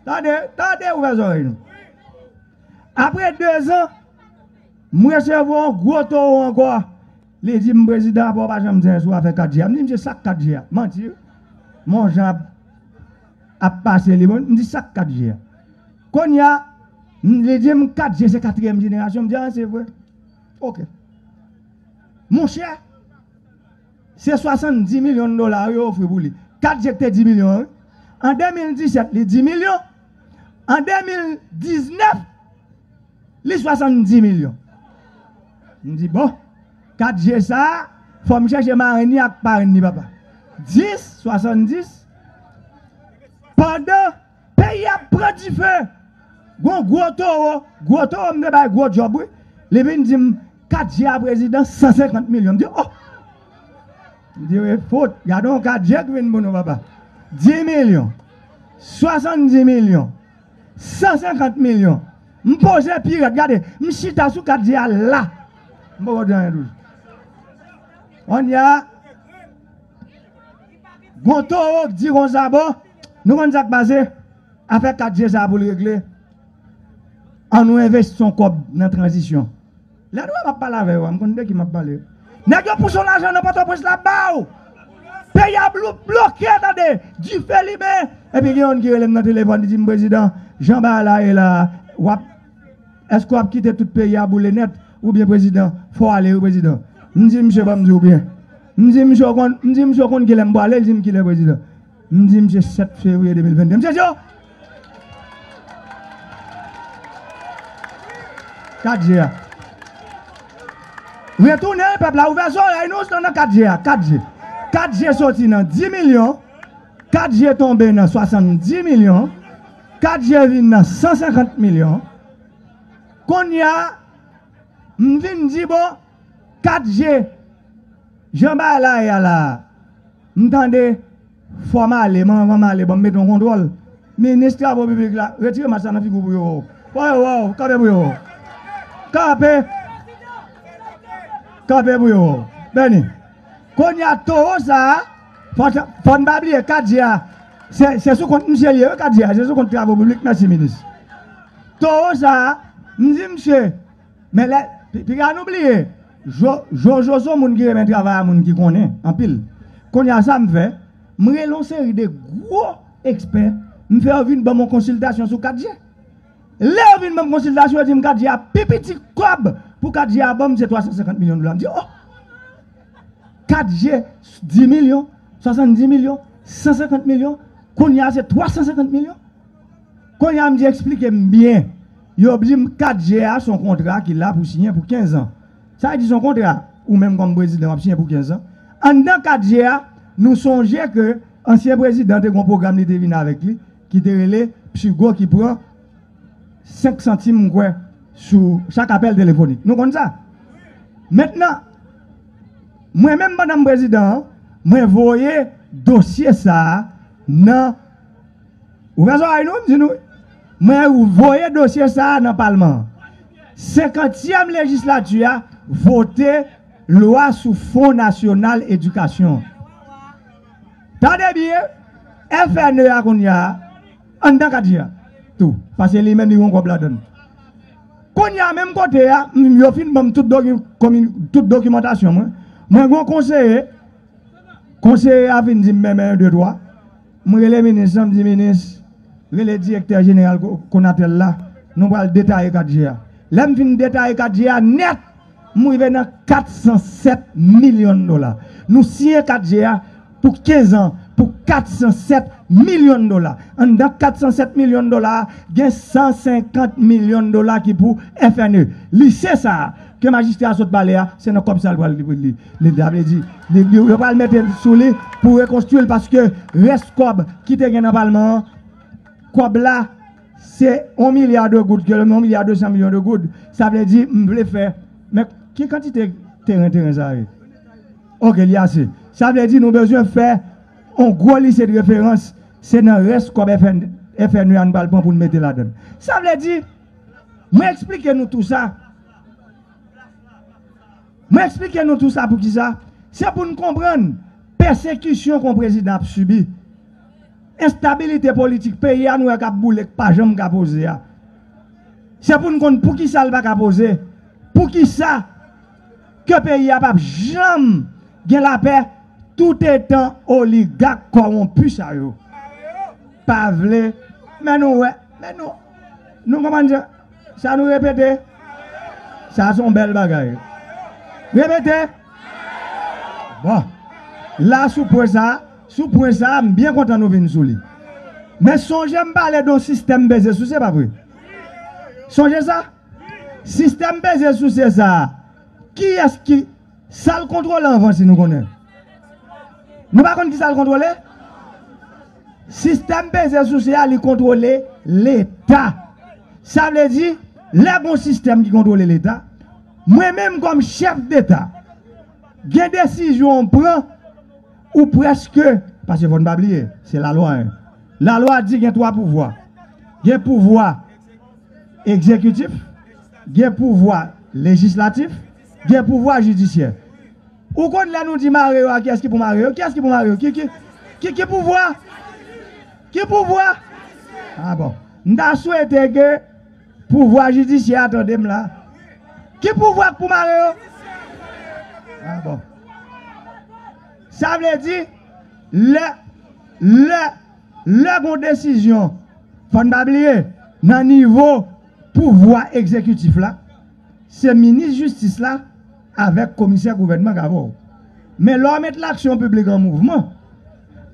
attendez attendez ou avez nou. Après 2 ans, je se vous an gwo encore. gros les dit, mon président, pour pas jamais dire soir avec 4G. Je dis, ça 4G. Mentir. Mon Jean a passé les Je ça 4G. Quand il y a, je dis, 4G, c'est quatrième génération. Je dis, ah, c'est vrai. Ok. Mon cher, c'est 70 millions de dollars 4G, c'est 10 millions. En 2017, les 10 millions. En 2019, les 70 millions. Je dis, bon. Katje sa, fòm chèche marini ak parini baba. Dis, swason dis. Pande, peyi apre di fè. Gwo, gwo toro, gwo toro mde bay gwo job wè. Levin di, katje a prezidans, 150 milyon. Mdi, oh! Mdi, we fote. Gadon, katje gwen bono baba. 10 milyon. 70 milyon. 150 milyon. Mpojè period, gade, mchita sou katje a la. Mpojè period. On y a. Gonto, dirons Gonzabo nous avons ça basé avec 4 ça pour le régler. On nous investit son corps dans la transition. Là, nous ne parler avec vous, on ne qui m'a parlé. N'est-ce pour son argent, nous pas prise là-bas. Pays à bloqué, attendez, du fait libre. Et puis, il y a un qui est dans le téléphone, dit, président, Jean Bala est là. Est-ce qu'on a quitté tout le pays à bouler net ou bien président? Faut aller au président. Je dis, monsieur, pas me dire bien. Je dis, monsieur, je dis, monsieur, qu'on qu'il aime parler, je dis qu'il est président. Je dis, monsieur, 7 février 2022. Monsieur, Joe! 4G. Retournez, peuple, la ouverture, nous sommes dans 4G. 4G. 4G sorti dans 10 millions. 4G tombé dans 70 millions. 4G vient dans 150 millions. Qu'on y a, m'vin dit bon, Katje, jen ba la ya la, mtande, fwa male, mwen fwa male, bombe ton kontrol. Ministre avobiblik la, retire masan an fi kou bou yo. Fwa yo waw, kope bou yo. Kope. Kope bou yo. Beni. Konya to ho sa, fon babliye, katje ya. Se sou konti mse liye, we katje ya, se sou konti avobiblik, mersi minis. To ho sa, mzi mse, me le, pi ganyan oubliye. jo son moun ki remen travay a moun ki konen, an pil. Konya sa m fe, m relon seri de gwo experts m fe avin ba moun konsiltasyon sou 4G. Le avin ba moun konsiltasyon, di m 4G a pipiti kob pou 4G a se 350 milyon dola. M di, oh! 4G, 10 milyon, 70 milyon, 150 milyon, a, se 350 milyon. Konya m di, eksplike m bien. Yo bli m 4G a son contrat ki la pour signer pou 15 ans. Ça dit son contrat, ou même comme président, signé pour 15 ans. En tant 4 nous songeons que l'ancien président de un programme de devine avec lui, qui était relé, qui prend 5 centimes sur chaque appel téléphonique. Nous comprenons ça. Maintenant, moi-même, Madame Président, moi voyais dossier ça dans. Vous voyez nous, nous Moi voyais dossier ça dans le Parlement. 50e législature, voter loi sur Fonds national éducation. Tendez bien, FNE a qu'on y a, tout, parce que lui-même, il a la donne. Quand il y a même côté, il y a toute documentation. Hein. Moi, mon conseiller, conseiller a fini de même de droit. Moi, le ministre, je ministre, le directeur général qu'on appelle là, nous allons détailler 4G. L'homme fin détailler 4 net. Mwive nan 407 milyon dola. Nou siye kadje ya, pou kezan, pou 407 milyon dola. An dan 407 milyon dola, gen 150 milyon dola ki pou FNE. Li se sa, ke majiste a sot bale ya, se nan kob sal kwa li pou li. Li a vle di, li yo pal mette sou li, pou rekonstrule, paske res kob, kite gen nan palman, kob la, se 1 milyar de goud, ke le 1 milyar 200 milyon de goud, sa vle di, m vle fe, mek, Qui quantité terrain terrain ça OK, il y a assez. Ça veut dire nous besoin faire un gros lycée de référence, c'est dans reste comme FNU FNU nous pour nous mettre là-dedans. Ça veut dire m'expliquez nous tout ça. M'expliquez nous tout ça pour qui ça C'est pour nous comprendre persécution qu'on président a subi. Instabilité politique pays à nous a boule pas jamais poser. C'est pour nous comprendre pour qui ça va poser. Pour qui ça que pays a pas jamais gen la paix tout étant oligarque corrompu ça yo. Pas vle, mais nous ouais, mais nous nous comment ça nous répéter ça sont belles bagailles. Répéter Bon. Là sous pour ça, sous point ça, bien content nous venir sous lui. Mais songez parler d'un système baiser sous c'est pas vrai. Songez ça. Système baiser sous c'est ça qui est-ce qui ça le contrôle avant si nous connaissons Nous ne savons pas qui ça le contrôle Système baisé social, il contrôler l'État. Ça veut dire, le bon système qui contrôle l'État, moi-même comme chef d'État, j'ai une décision prend ou presque, parce que vous ne pas oublier, c'est la loi. Hein. La loi dit qu'il y a trois pouvoirs. Il y a pouvoir exécutif, il y a pouvoir législatif, gen pouvoir judiciaire. Ou quand là nous dit Mario, ah, qui est-ce qui pour Mario? Qui est-ce qui pour Mario? Qui qui qui qui pouvoir? Qui pouvoir? Ah bon. Nda souhaité que pouvoir judiciaire attendez moi là. Qui pouvoir pour Mario? Ah bon. Ça veut dire le le le bon décision. Faut pas oublier dans niveau pouvoir exécutif là, c'est ministre justice là avec le commissaire gouvernement gabon. Mais là met l'action publique en mouvement,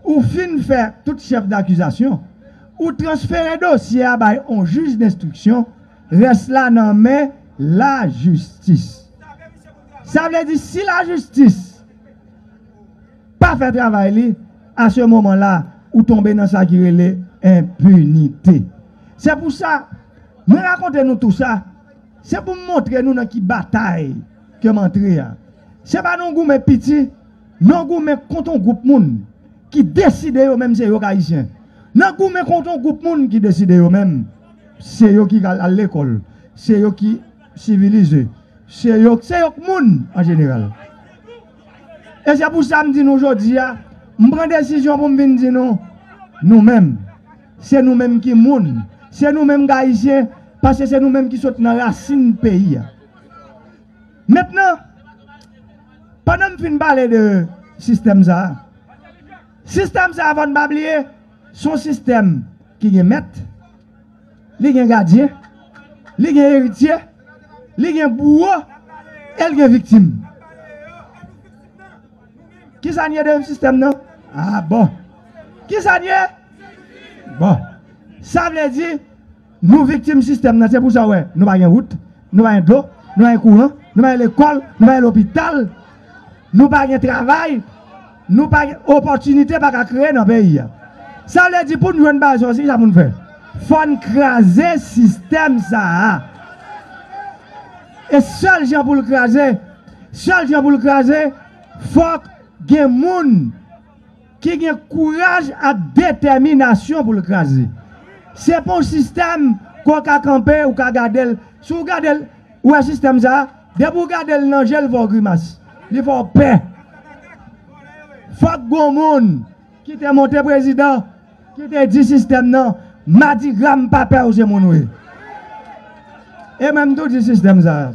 ou fin faire tout chef d'accusation, ou transférer dossier à un juge d'instruction, reste là dans main la justice. Ça veut dire si la justice pas fait travail à ce moment-là, ou tomber dans sa qui impunité. C'est pour ça, nous racontons nous tout ça, c'est pour montrer nous dans qui bataille que m'entrer. Hein. C'est pas non goût piti non goût contre un groupe moun qui décide eux même c'est eux haïtiens. Non goût contre un groupe moun qui décide eux même c'est eux qui à l'école, c'est eux qui civilisent, c'est eux c'est eux moun en général. Et c'est pour ça que je dis aujourd'hui, je hein, prends décision pour me dire nous, nous-mêmes, c'est nous-mêmes qui moun, c'est nous-mêmes haïtiens parce que c'est nous-mêmes qui sommes dans la racine pays. Hein. Mètnen, panèm fin balè de sistem zè. Sistem zè avon babliè, son sistem ki gen met, li gen gadiè, li gen eritiè, li gen bouè, el gen viktim. Ki sanye dev sistem nan? Ha, ah, bon. Ki sanye? Bon. Sa vle di, nou viktim sistem nan, se pou sa wè, nou bagen wout, nou bagen do, nou bagen kouè, nous avons l'école, nous avons l'hôpital, nous avons le travail, nous avons l'opportunité pour créer dans pays. Ça veut dire pour nous une base aussi, ça nous fait. Faut craser le système ça. Et seul gens pour le craser, seul gens pour le craser, faut des les gens qui courage et détermination pour le craser. C'est pour le système qu'on a campé ou qu'on a gardé. Si vous regardez, où système ça? Dès vous regardez l'angèle, vous grimace. Il faut paix. Faut bon monde qui était monté président, qui était dit système, non. M'a dit ram papa ou c'est mon Et même tout systèmes, système ça.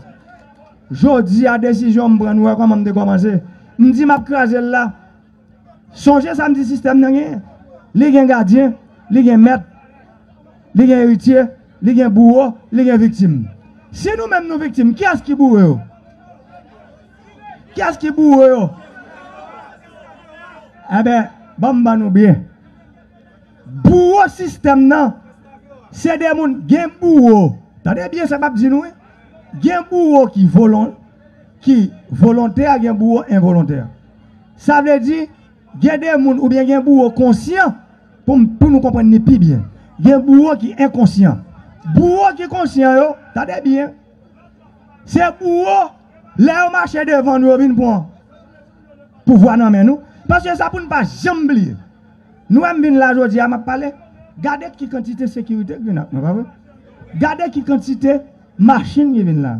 Jodi a décision de prendre comment me commencer. Me dit m'a craser là. Songez ça me système nan rien. Hein. les gen gardien, li gen maître, les gen héritier, li gen c'est nous-mêmes nos victimes. Qui est-ce qui boue, Qui est-ce qui bourre Eh ben, bien, bon, nous bien. Bourreau système, non. C'est des gens qui boue. T'as bien, ça va dire nous. Hein? Gen bourreau qui volon, qui volontaire, gen bourreau involontaire. Ça veut dire, gen des gens ou bien gen bourreau conscient pour, pour nous comprendre plus bien. Gen bourreau qui inconscient. Buwo ki konsyen yo, tade bien. Se buwo, le yo mache de vendre yo bin pou an. Pou vo an anmen nou. Paswe sa pou nou pa jamblir. Nou em bin la jodi ya map pale. Gade ki kantite sekirite vin la. Gade ki kantite masin ni vin la.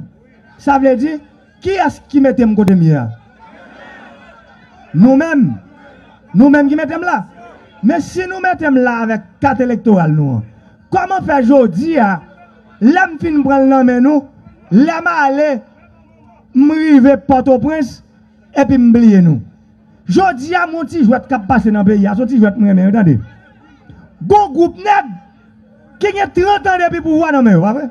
Sa vle di, ki as ki metem kote miya? Nou men. Nou men ki metem la. Men si nou metem la avek kat elektoral nou an. Comment faire jodi ya? Hein? Lem fin pral nan men nou, lem a ale, mrive Port-au-Prince, et puis nou. Jodi hein, a mon hein? ti jouet kap pase nan peyi ya, son ti jouet mremen, yon tande. groupe neb, qui ki nye 30 ans depi pou wwa nan men, wapre?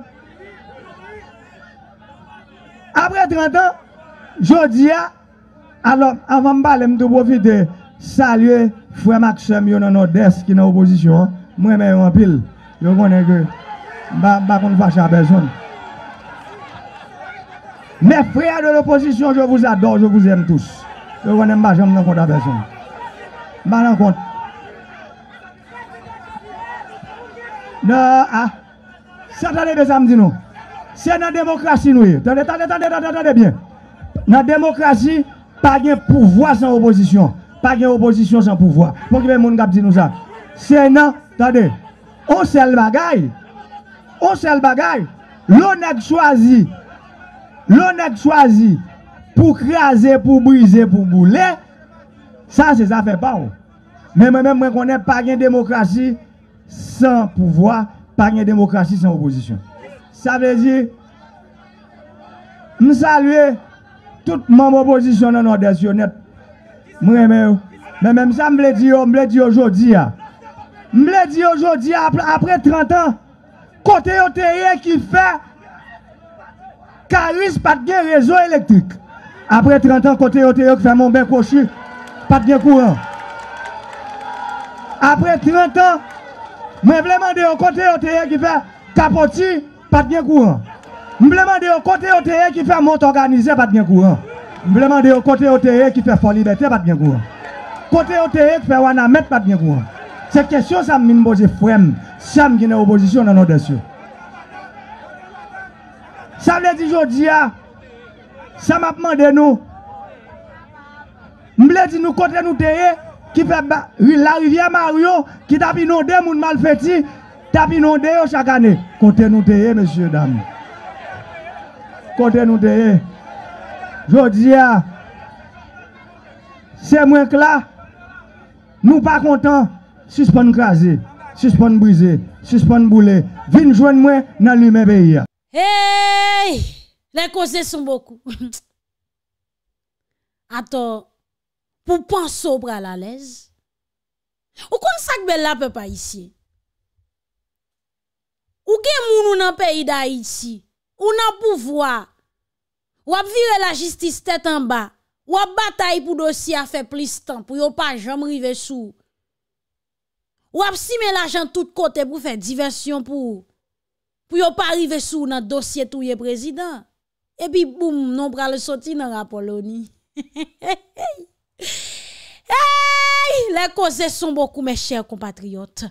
Après 30 ans, jodi alors avant avan ba lem te profite, salye Frère Maxem yon nan Odes qui nan oposisyon, mremen en pil. Je connais que je ne pas à Mes frères de l'opposition, je vous adore, je vous aime tous. Je ne vais pas à la personne. Je ne vais pas à la Ça, nous. C'est dans la démocratie, nous. Attendez, eh. attendez, attendez, attendez bien. Dans la démocratie, pas de pouvoir sans opposition. Pas d'opposition opposition sans pouvoir. Pourquoi les gens nous disent ça? C'est dans. Attendez. On sel bagay. On sel bagay. L'on ek chwazi. L'on ek chwazi. Pou krasi, pou brizi, pou boule. Sa se zafen pa ou. Men men mwen konen pagnen demokrasi. San pouvoi. Pagnen demokrasi san oposisyon. Sa vè zi. M salye. Tout moun oposisyon nan ordez yonet. M men men ou. Men men msa m blè di yo. M blè di yo jodi ya. M blè di yo. M'le dit aujourd'hui, après 30 ans, côté OTE qui fait, Caris pas de réseau électrique. Après 30 ans, côté OTE qui fait mon bain cochu, pas de courant. Après 30 ans, je demander au côté OTE qui fait capoti, pas de courant. Je demander au côté OTE qui fait monte organisé, pas de courant. Je demander au côté OTE qui fait for liberté, pas de courant. Côté OTE qui fait Wanamet, pas de courant. C'est question ça m'a posé frère. Ça m'a une opposition dans notre dessus. Ça m'a dit aujourd'hui, ça m'a demandé nous. M'a dit nous contre nous tayer eh, qui fait la rivière Mario qui t'a inondé moun malfaiti, t'a inondé chaque année. Contre nous tayer eh, messieurs dames. Contre nous tayer. Jodi a, moins là, Nous ne sommes pas contents. Suspon krasi, suspon brize, suspon boule, vin jwen mwen nan lume beya. Hey, le kose sou mbokou. Ator, pou pan sobra la lez, ou kon sakbe la pe pa isi? Ou gen moun ou nan peyi da iti? Ou nan pou vwa? Wap vire la jistis tetan ba? Wap batay pou dosi a fe plis tan, pou yo pa jom rive sou? Ou ap si men l'ajan tout kote pou fè diversyon pou yo pa arrive sou nan dosyet ou ye prezident. E pi boum, non bra le soti nan rapoloni. Le kozè son boku men chèr kompatriot.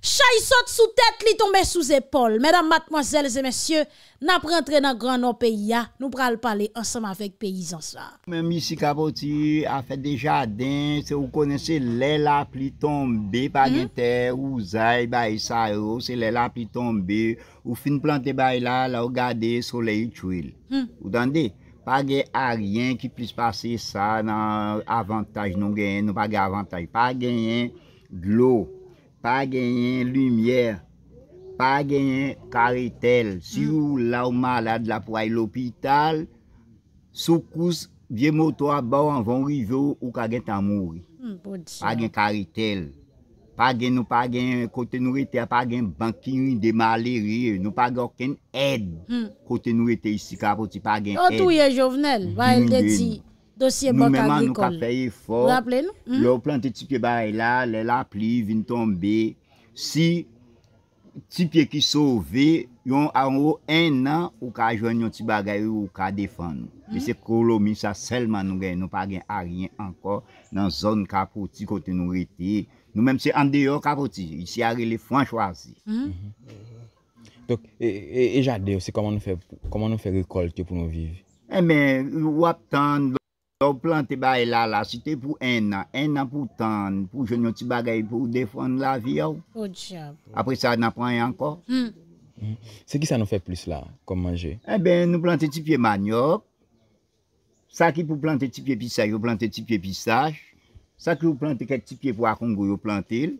Chaye sote sou tèt li tombe sou zépol. Mèdam matmozèl zè mèsyè, nan prantre nan gran nou pey ya, nou pral pale ansèm avèk peyizans la. Mèm misi kapoti, afè de jaden, hmm? se ou konen se lè la pli tombe, pa gen te ou zay bay sa yo, se lè la pli tombe, ou fin plante bay la, la ou gade solei chouil. Hmm. Ou dande, pa gen a rien ki plis pase sa, nan avantaj nou gen, nou pa gen avantaj, pa gen glou. Pa gen yon lumièr, pa gen yon karetèl. Si yon hmm. la ou malade la pou a yon lopital, soukous vye moutou a bò an von rive ou ka gen tamouri. Hmm, Bo di. Pa gen karetèl. Pa gen nou pa gen kote nou etè a pa gen bankin yon demalè riyè. Nou pa gen okèn edd hmm. kote nou etè isi ka poti pa gen edd. An tou ye jovenel, va el de di. Nou mèman nou ka peye fòr, yo plantè tipye baray la, lè la pli, vin tombe, si tipye ki sove, yon anwo en nan hmm? mhm. eh, ou ka jwen yon tipye baray ou ou ka defan nou. Mèse kou lò mi sa selman nou gen, nou pa gen a rien anko nan zon kapoti kote nou rete, nou mèm se ande yo kapoti, yon si a rele fòn chwazi. Donc, e jade yo, se koman nou fe, koman nou fe rekol ki yo pou nou vive? E mè, wap tan... Ou plante baye la la, si te pou en nan, en nan pou tan, pou jen yon ti bagay pou ou defon la vya ou. Ou diyap. Apre sa nan pwane anko. Hmm. Hmm. Se ki sa nou fe plis la, kon manje? E ben nou plante tipye manyok, sa ki pou plante tipye pisay, yo plante tipye pisaj. Sa ki yo plante ket tipye pou akongo, yo plante il.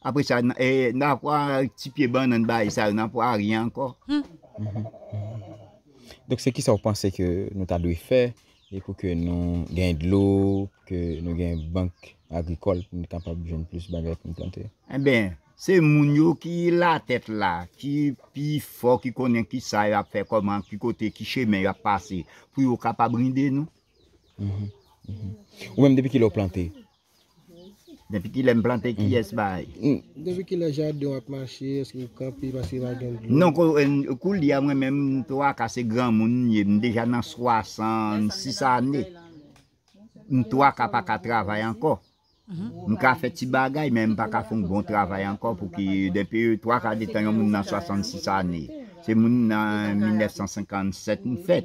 Apre sa eh, nan pwane tipye banan baye, sa yo nan pwane ari anko. Dok se ki sa ou panse ke nou ta doye fe? Apre sa nan pwane tipye baye, sa yo nan pwane ari anko. E kou ke nou gen d'lou, ke nou gen bank agrikol pou nou kapab jen plus bagay pou nou plante? E ben, se moun yo ki la tet la, ki pi fok, ki konen, ki sa yon ap fè, koman, ki kote, ki chemen yon ap pase, pou yon kapab rinde nou. Mm-hmm, mm-hmm. Ou men depi ki lò plante? Depi ki lèm plante ki yes mm. bay mm. Depi ki lèm jadè ou ap manche, ou ki yon kampi yon basi wadè ou Non, kou li yon mwen mèm mn tou ak a se gran moun, mn dejan nan 66 anè Mn tou ak a pa ka travè anko Mn mhm. ka fè ti bagay, mèm m pa ka fè m bon travè anko pou ki depi e tou ak a detan yon moun nan 66 anè Se moun nan 1957 moun fèt,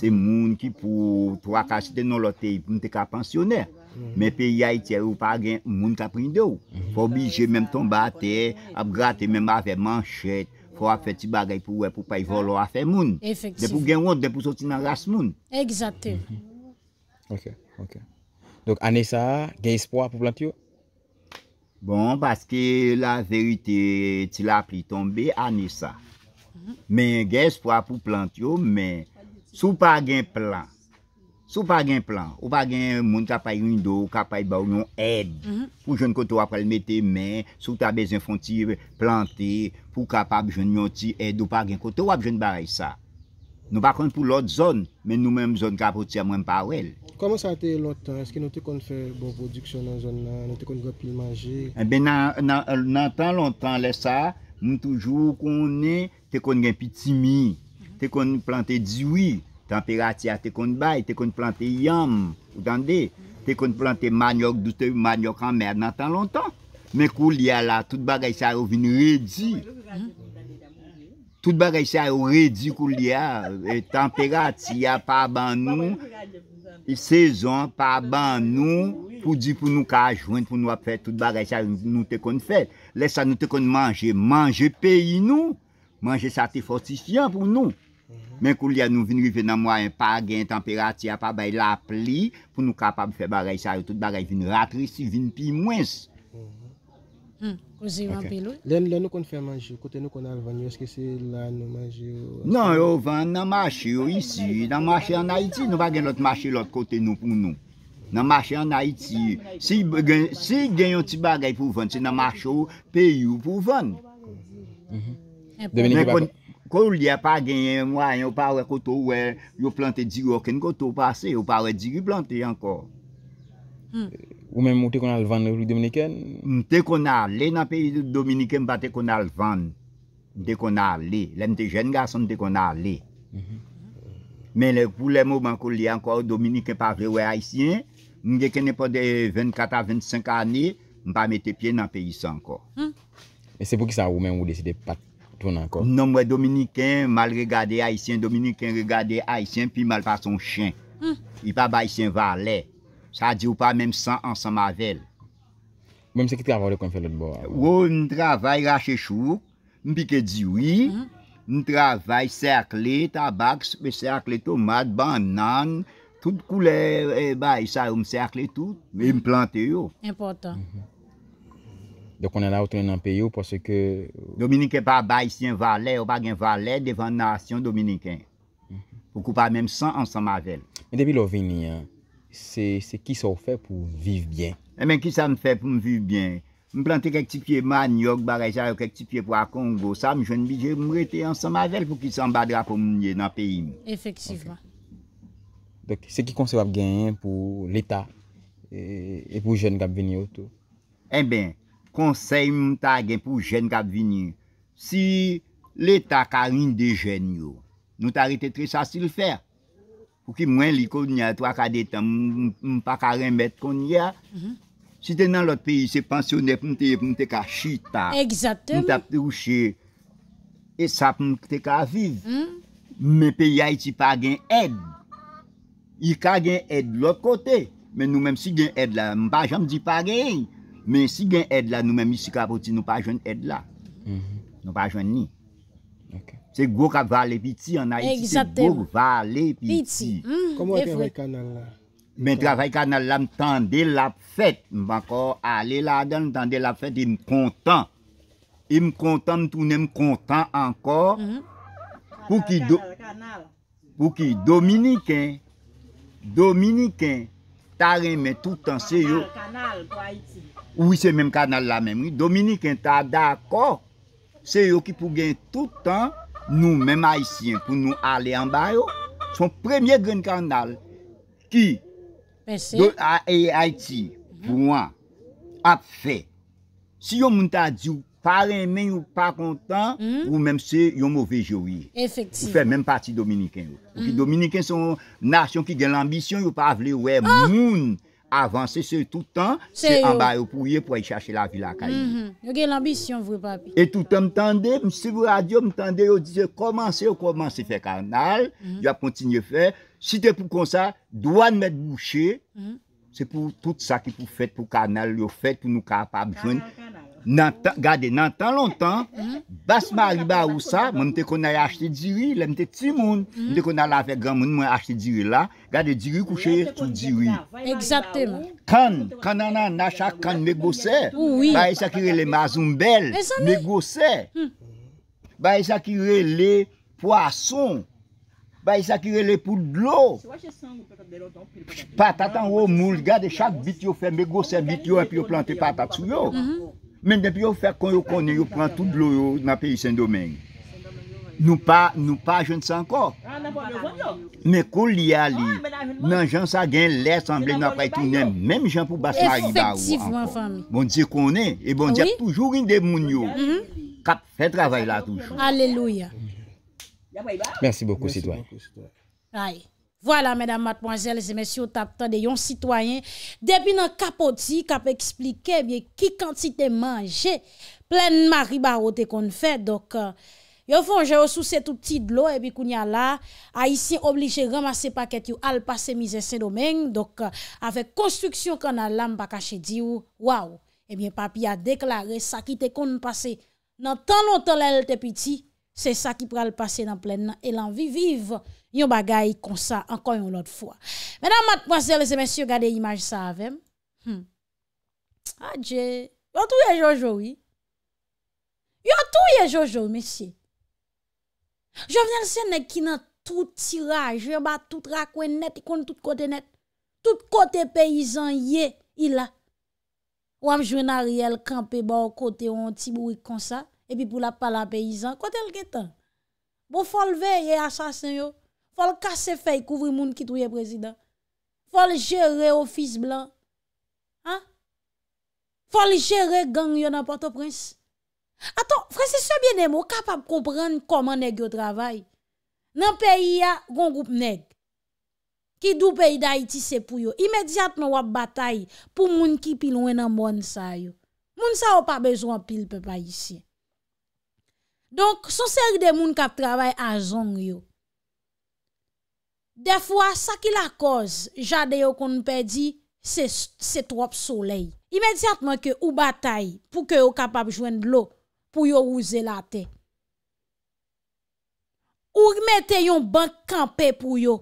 se moun ki pou 3-4 sitè nan lotè, moun te ka pensionè. Mè pe ya itè ou pa gen moun ka prindè ou. Fò bi jè mèm ton batè, ap gratè mèm avè manchèt, fò ap fè ti bagay pou wè pou pa y volò a fè moun. Efektif. Dè pou gen wot, dè pou soti nan ras moun. Eksatè. Mhm. Ok, ok. Donk anè sa, gen ispwa pou plantio? Bon, baske la verite ti la pli ton bè anè sa. Men gen espwa pou plant yo men Sou pa gen plan Sou pa gen plan Ou pa gen moun kapay yon do Kapay ba ou yon ed Fou mhm. jen kote wap wap wale mette men Sou ta bezen fon ti plante Fou kapab jen yon ti ed Ou pa gen kote wap jen baray sa Nou wakon pou lot zon Men nou menm zon kapotia mwen pa wel Koman sa te lotan? Eske nou te kon fè bonvo diksyon nan zon nan? Nou te kon gwa pil maje? Eh ben nan tan lotan le sa Moun toujou kon ne te kon gen pitimi, te kon plante diwi, temperatia te kon bay, te kon plante yam, te kon plante manyok doute, manyok an mèd nan tan lontan. Men kou liya la, tout bagay sa yo vin redi. Tout bagay sa yo redi kou liya, e temperatia pa ban nou, e sezon pa ban nou, pou di pou nou ka ajwen, pou nou ap fè, tout bagay sa yo nou te kon fè, lè sa nou te kon manje, manje peyi nou, manje sa te fosistiyan pou nou mhm. men kou li an nou vin rive nan mwa yon pa gen yon temperatiyan pa bay la pli pou nou kapab fè baray sa yo tout baray vin ratrisi, vin pi mwens mhm. hmm, konzi yo anpe nou? lè nou kon fè manje, kote nou kon alvan yo, eske se la nou manje yo nan yo van nan mache yo isi, nan mache yo nan Haiti, nou va gen loti mache yon loti kote nou pou nou nan mache yo nan Haiti, si gen yon ti bagay pou van, se nan mache yo peyo pou van mhm. hmm. Kou li a pa genye mwen, yo pa we koto we, yo plante diro ken koto pase, yo pa we diro plante anko. Hmm. Ou men mou te kon alvan nou yon Dominiken? Mte kon alve nan peyi Dominiken mba te kon alvan, mte kon alve, lèm te jen ga son te kon alve. Men pou lèm ou man kou li anko, Dominiken pa vewe a yisi, mge ken ne po de 24-25 ane, mba mette piye nan peyi san anko. E se pou ki sa ou men mou deside pati? Non, mwen Dominikin mal regade Aisyen, Dominikin regade Aisyen, pi mal pa son chen hmm. I pa ba Aisyen valè, sa di ou pa mèm 100 ansan mavel Mwen mse ki travay rache chouk, mpike diwi, mwen hmm. travay serkle, tabak, serkle tomat, banan, tout koule, e, mwen serkle tout, mwen plante yo Impotant mhm. Do konen euh, mhm. eh la outren nan peyo pwase ke... Dominikè pa ba, isi yon valè, ou bag yon valè devan nasyon Dominikè. Fou kou pa mèm san ansan ma vel. Mè depi lò vini, se ki sa ou fè pou viv bien. Mèm ki sa ou fè pou mwiv bien. Mw plantè kèk tifiye mwa Niyok, barajè yon kèk tifiye pou a Kongo, sa mwen joun bi jè mw rete ansan ma vel fou ki sa ou badra pou mwen yon nan peyi mwen. Efektivwa. Se ki konsewab gen yon pou l'Etat e pou joun gap vini yon tou. Mwen ben, Konsey mwen ta gen pou jen kap vini. Si l'eta karin de jen yo, nou ta rete tre sa sil fer. Fou ki mwen li kon ya, to akade tan, mwen pa karin bet kon ya. Mhm. Si te nan lot peyi, se pensioner pou mwen te ka chita. Exactem. Mwen ta pte rouchi, e sa pou mwen te ka viv. Mwen mhm. peyi a iti pa gen ed. I ka gen ed l'ot kote. Men nou menm si gen ed la, mwen pa jam di pa gen yon. Men si gen ed la nou men misi kapoti nou pa jwen ed la mhm. Nou pa jwen ni Se gwo ka vale piti an a iti Se gwo ka vale piti Komo ten vay kanal la? Men travay kanal la mtande la fet Mpankor ale la dan mtande la fet E mkontan E mkontan mtounen mkontan ankor mm-hmm. Pou ki dominiken Dominiken Tare men toutan se yo Kanal kanal pou a iti Ou yi se menm karnal la menm. Dominikin ta dako, se yo ki pou gen toutan, nou menm Haitien pou nou ale an bayo, son premye gren karnal, ki, a Haiti, pou mhm. an, ap fe, si yo moun ta di ou pare men, mhm. ou pa kontan, ou menm mhm. se, yo mou vej yo yi. Ou fe menm pati Dominikin yo. Ou ki Dominikin son nasyon ki gen l'ambisyon, yo pa avle we moun. avanse se toutan se ambayo pou ye pou yi chache la vilakay mhm. yo gen l'ambisyon vre papi et toutan mtande, msi vre adyo mtande yo dise, komanse yo komanse fe karnal mhm. yo ap kontinye fe si te pou konsa, doan met boucher mhm. se pou tout sa ki pou fet pou karnal yo fet pou nou kapab karnal karnal Gade nan tan lontan, bas ma riba ou sa, mwen te konay a achete diri, le mte ti moun Mwen te konay la fek gran moun mwen a achete diri la, gade diri koucheye tout diri Eksapte moun Kan, kan nan nan, na chak kan megose, ba yi sakire le mazoum bel, megose Ba yi sakire le poason, ba yi sakire le poudlo Patatan wou moun, gade chak bit yo fe, megose bit yo epi yo plante patatou yo Men depi yo fèk kon yo konen, yo pran tout blou yo na peyi sen domen. Nou pa, nou pa jen se ankon. Men kon li a li, nan jan sa gen lè san blè nan praytounen, menm jan pou basman li ba ou ankon. Bon di konen, e bon di ap toujou rin de moun yo. Mm-hmm. Kap fèk travay la toujou. Aleluya. Mènsi boku, sitwany. Ay. Voilà, mesdames, mademoiselles et messieurs, tapte de yon citoyen, debi nan kapoti, kap explike, ki eh kantite manje, plen maribaro te kon fè. Dok, euh, yo fon, je osou se touti dlo, epi koun ya la, a isi oblige ramase paket yo alpase mize se domen, euh, dok, avek konstruksyon kan alam bakache di ou, waw, epi eh papi a deklare, sa ki te kon pase nan tan notolel te piti, se sa ki pral pase nan plen nan elanvi vive. Yon bagay kon sa, ankon yon lot fwa. Menan mat pwazel, se men syo gade imaj sa avem. Hmm. A ah, dje, yon touye jojoui. Yon touye jojoui, men sye. Jou venye lisen nek ki nan tout tiraj, yon bat tout rakwen net, kon tout kote net. Tout kote peyizan ye, ila. Ou am jwen a riel, kampe ba o kote, ou an tiboui kon sa, epi pou la pala peyizan, kote lge tan. Bo fol ve, ye asasen yo. Fol kase fey kouvri moun ki touye prezident. Fol jere ofis blan. Ha? Fol jere gang yo nan Port-au-Prince. Aton, franse souye bine mou kapap komprenn koman neg yo travay. Nan peyi ya, goun goup neg. Ki dou peyi da iti sepuyo. Imediat nou wap batay pou moun ki pil wè nan moun sa yo. Moun sa yo pa bejwa pil pe pa yisi. Donk, son seri de moun kap travay a zong yo. De fwa, sa ki la koz, jade yo kon nou pe di, se trop soley. Imediatman ke ou batay pou ke yo kapab jwen blok pou yo ouze la te. Ou gmeten yon bank kampe pou yo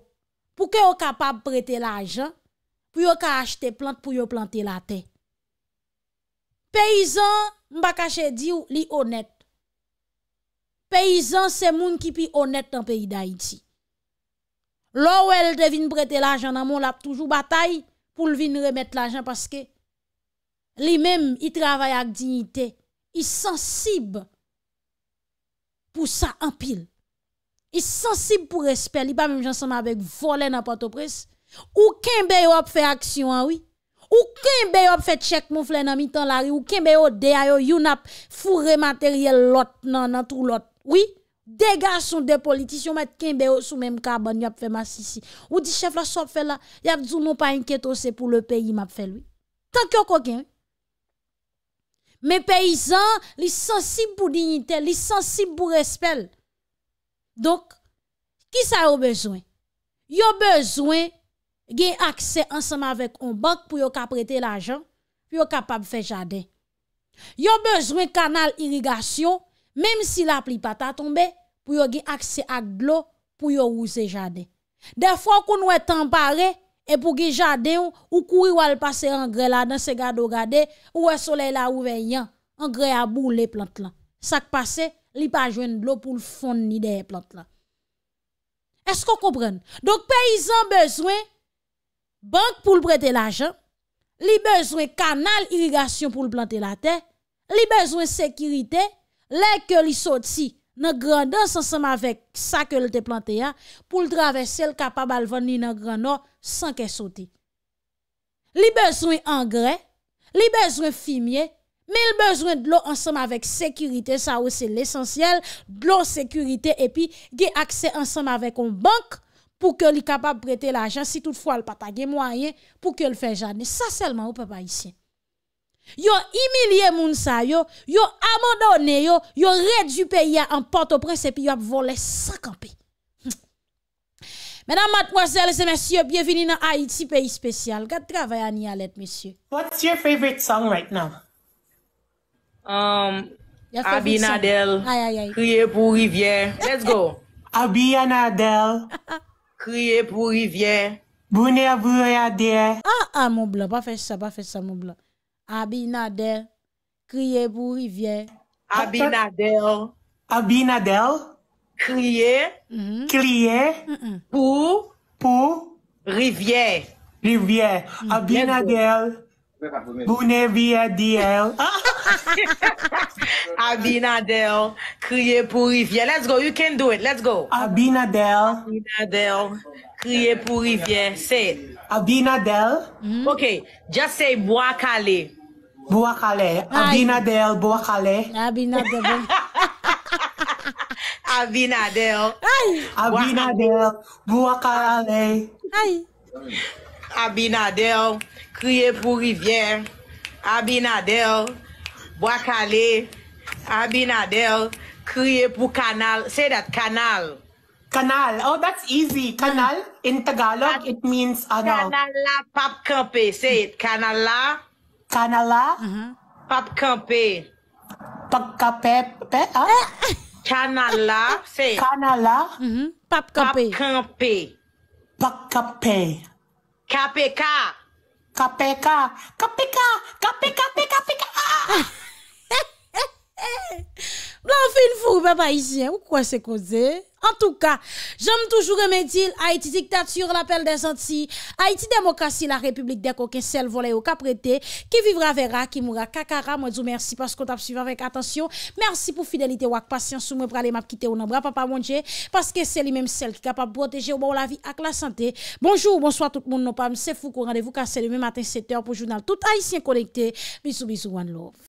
pou ke yo kapab prete la ajan pou yo ka achete plant pou yo plante la te. Peyizan, mba kache di ou, li onet. Peyizan se moun ki pi onet nan peyi da iti. Lò wèl de vin brete l'ajan nan moun lap toujou batay pou l'vin remet l'ajan paske li menm i travay ak dignite. I sensib pou sa anpil. I sensib pou respel. Li pa menm jansama bek vole nan patopres. Ou ken beyo ap fe aksyon anwi. Ou ken beyo ap fe tchek moun flen nan mitan lari. Ou ken beyo de ayo yon ap fure materyel lot nan antrou lot. Ouye. Dega son de politis, yon mat kenbe yo sou menm kaban, yon ap fe masisi. Ou di chef la, sou ap fe la, yon ap zounou pa enketo, se pou le peyi, yon ap fe lui. Tan ki yo kokyen. Men peyizan, li sensib pou dignite, li sensib pou respel. Dok, ki sa yo bezwen? Yo bezwen gen aksè ansama vek on bank pou yo ka prete la jan, pou yo kapab fe jade. Yo bezwen kanal irrigasyon. Mem si la pli pata tombe, pou yo ge akse ak dlo pou yo ouze jade. De fwa kon wè tanpare, e pou ge jade ou koui wè l'pase angrè la dan se gado gade, ou wè e sole la ouve yon, angrè a bou le plant la. Sak pase, li pa jwen dlo pou l'fon ni de plant la. Esko kompren? Dok peyizan bezwen bank pou l'prete l'ajan, li bezwen kanal irigasyon pou l'plante la tey, li bezwen sekiritey, Lè ke li soti nan grandans ansem avèk sa ke li te plante ya pou l travèsel kapab alvan ni nan grandans san ke soti. Li bezwen angrè, li bezwen fimye, mi l bezwen dlo ansem avèk sekurite, sa ou se l esensyèl, dlo sekurite epi ge akse ansem avèk an bank pou ke li kapab prete l ajan si toutfwa l patage mwayen pou ke l fè janè. Sa selman ou pe pa isyen. Yo emilie moun sa yo, yo amodone yo, yo redju peye anpato prese pi yo ap vole sakampi. Hmm. Menan matwazel se mensyo, byevini nan Haiti peyi spesyal. Gat travaya ni alet mensyo. What's your favorite song right now? Um, Abie Nadel, Kriye pou Rivier. Let's go. Abie Nadel, Kriye pou Rivier, Bouni avou yade. Ah, ah, moun blan, pa fe sa, pa fe sa moun blan. Abinadel, kriye pou rivye. Abinadel. Abinadel. Kriye. Mm-hmm. Kriye. Po. Po. Rivye. Rivye. Mm-hmm. Abinadel. Bo ne viye diye. Abinadel, kriye pou rivye. Let's go, you can do it, let's go. Abinadel. Abinadel, kriye pou rivye. Say it. Abinadel. Abinadel. Mm-hmm. Ok, just say Boakale. Buwakale. Ay. Abinadel Buwakale. Abinadel. Abinadel. Ay. Abinadel Buwakale. Ay. Abinadel, crié pour rivière. Abinadel, Boakale. Abinadel, crié pour canal. Say that, canal. Canal. Oh, that's easy. Canal, in Tagalog, it means... Ano. Canal la pap Say it, canal la... Kanala? Mm-hmm. Papkanpe? Pagkapep? Pe? Ha? Kanala? Say. Kanala? Mm-hmm. Papkanpe. Papkanpe. Pagkapen. Kape ka? Kape ka. Kape ka! Kape kape kape ka! Ha! Heh heh heh heh! fin fou, papa haïtien, ou quoi c'est causé? En tout cas, j'aime toujours remédier Haïti dictature, l'appel des Antilles, Haïti démocratie, la République des coquins, celle volée au caprété, qui vivra verra, qui mourra kakara. Moi, je merci parce qu'on t'a suivi avec attention. Merci pour fidélité ou patience. Moi, pour aller quitter au nom papa, mon parce que c'est lui-même celle qui est capable de protéger bon la vie avec la santé. Bonjour, bonsoir tout le monde. Non, pas c'est fou qu'on rendez-vous le même matin 7h pour journal tout haïtien connecté. Bisous, bisous, one love.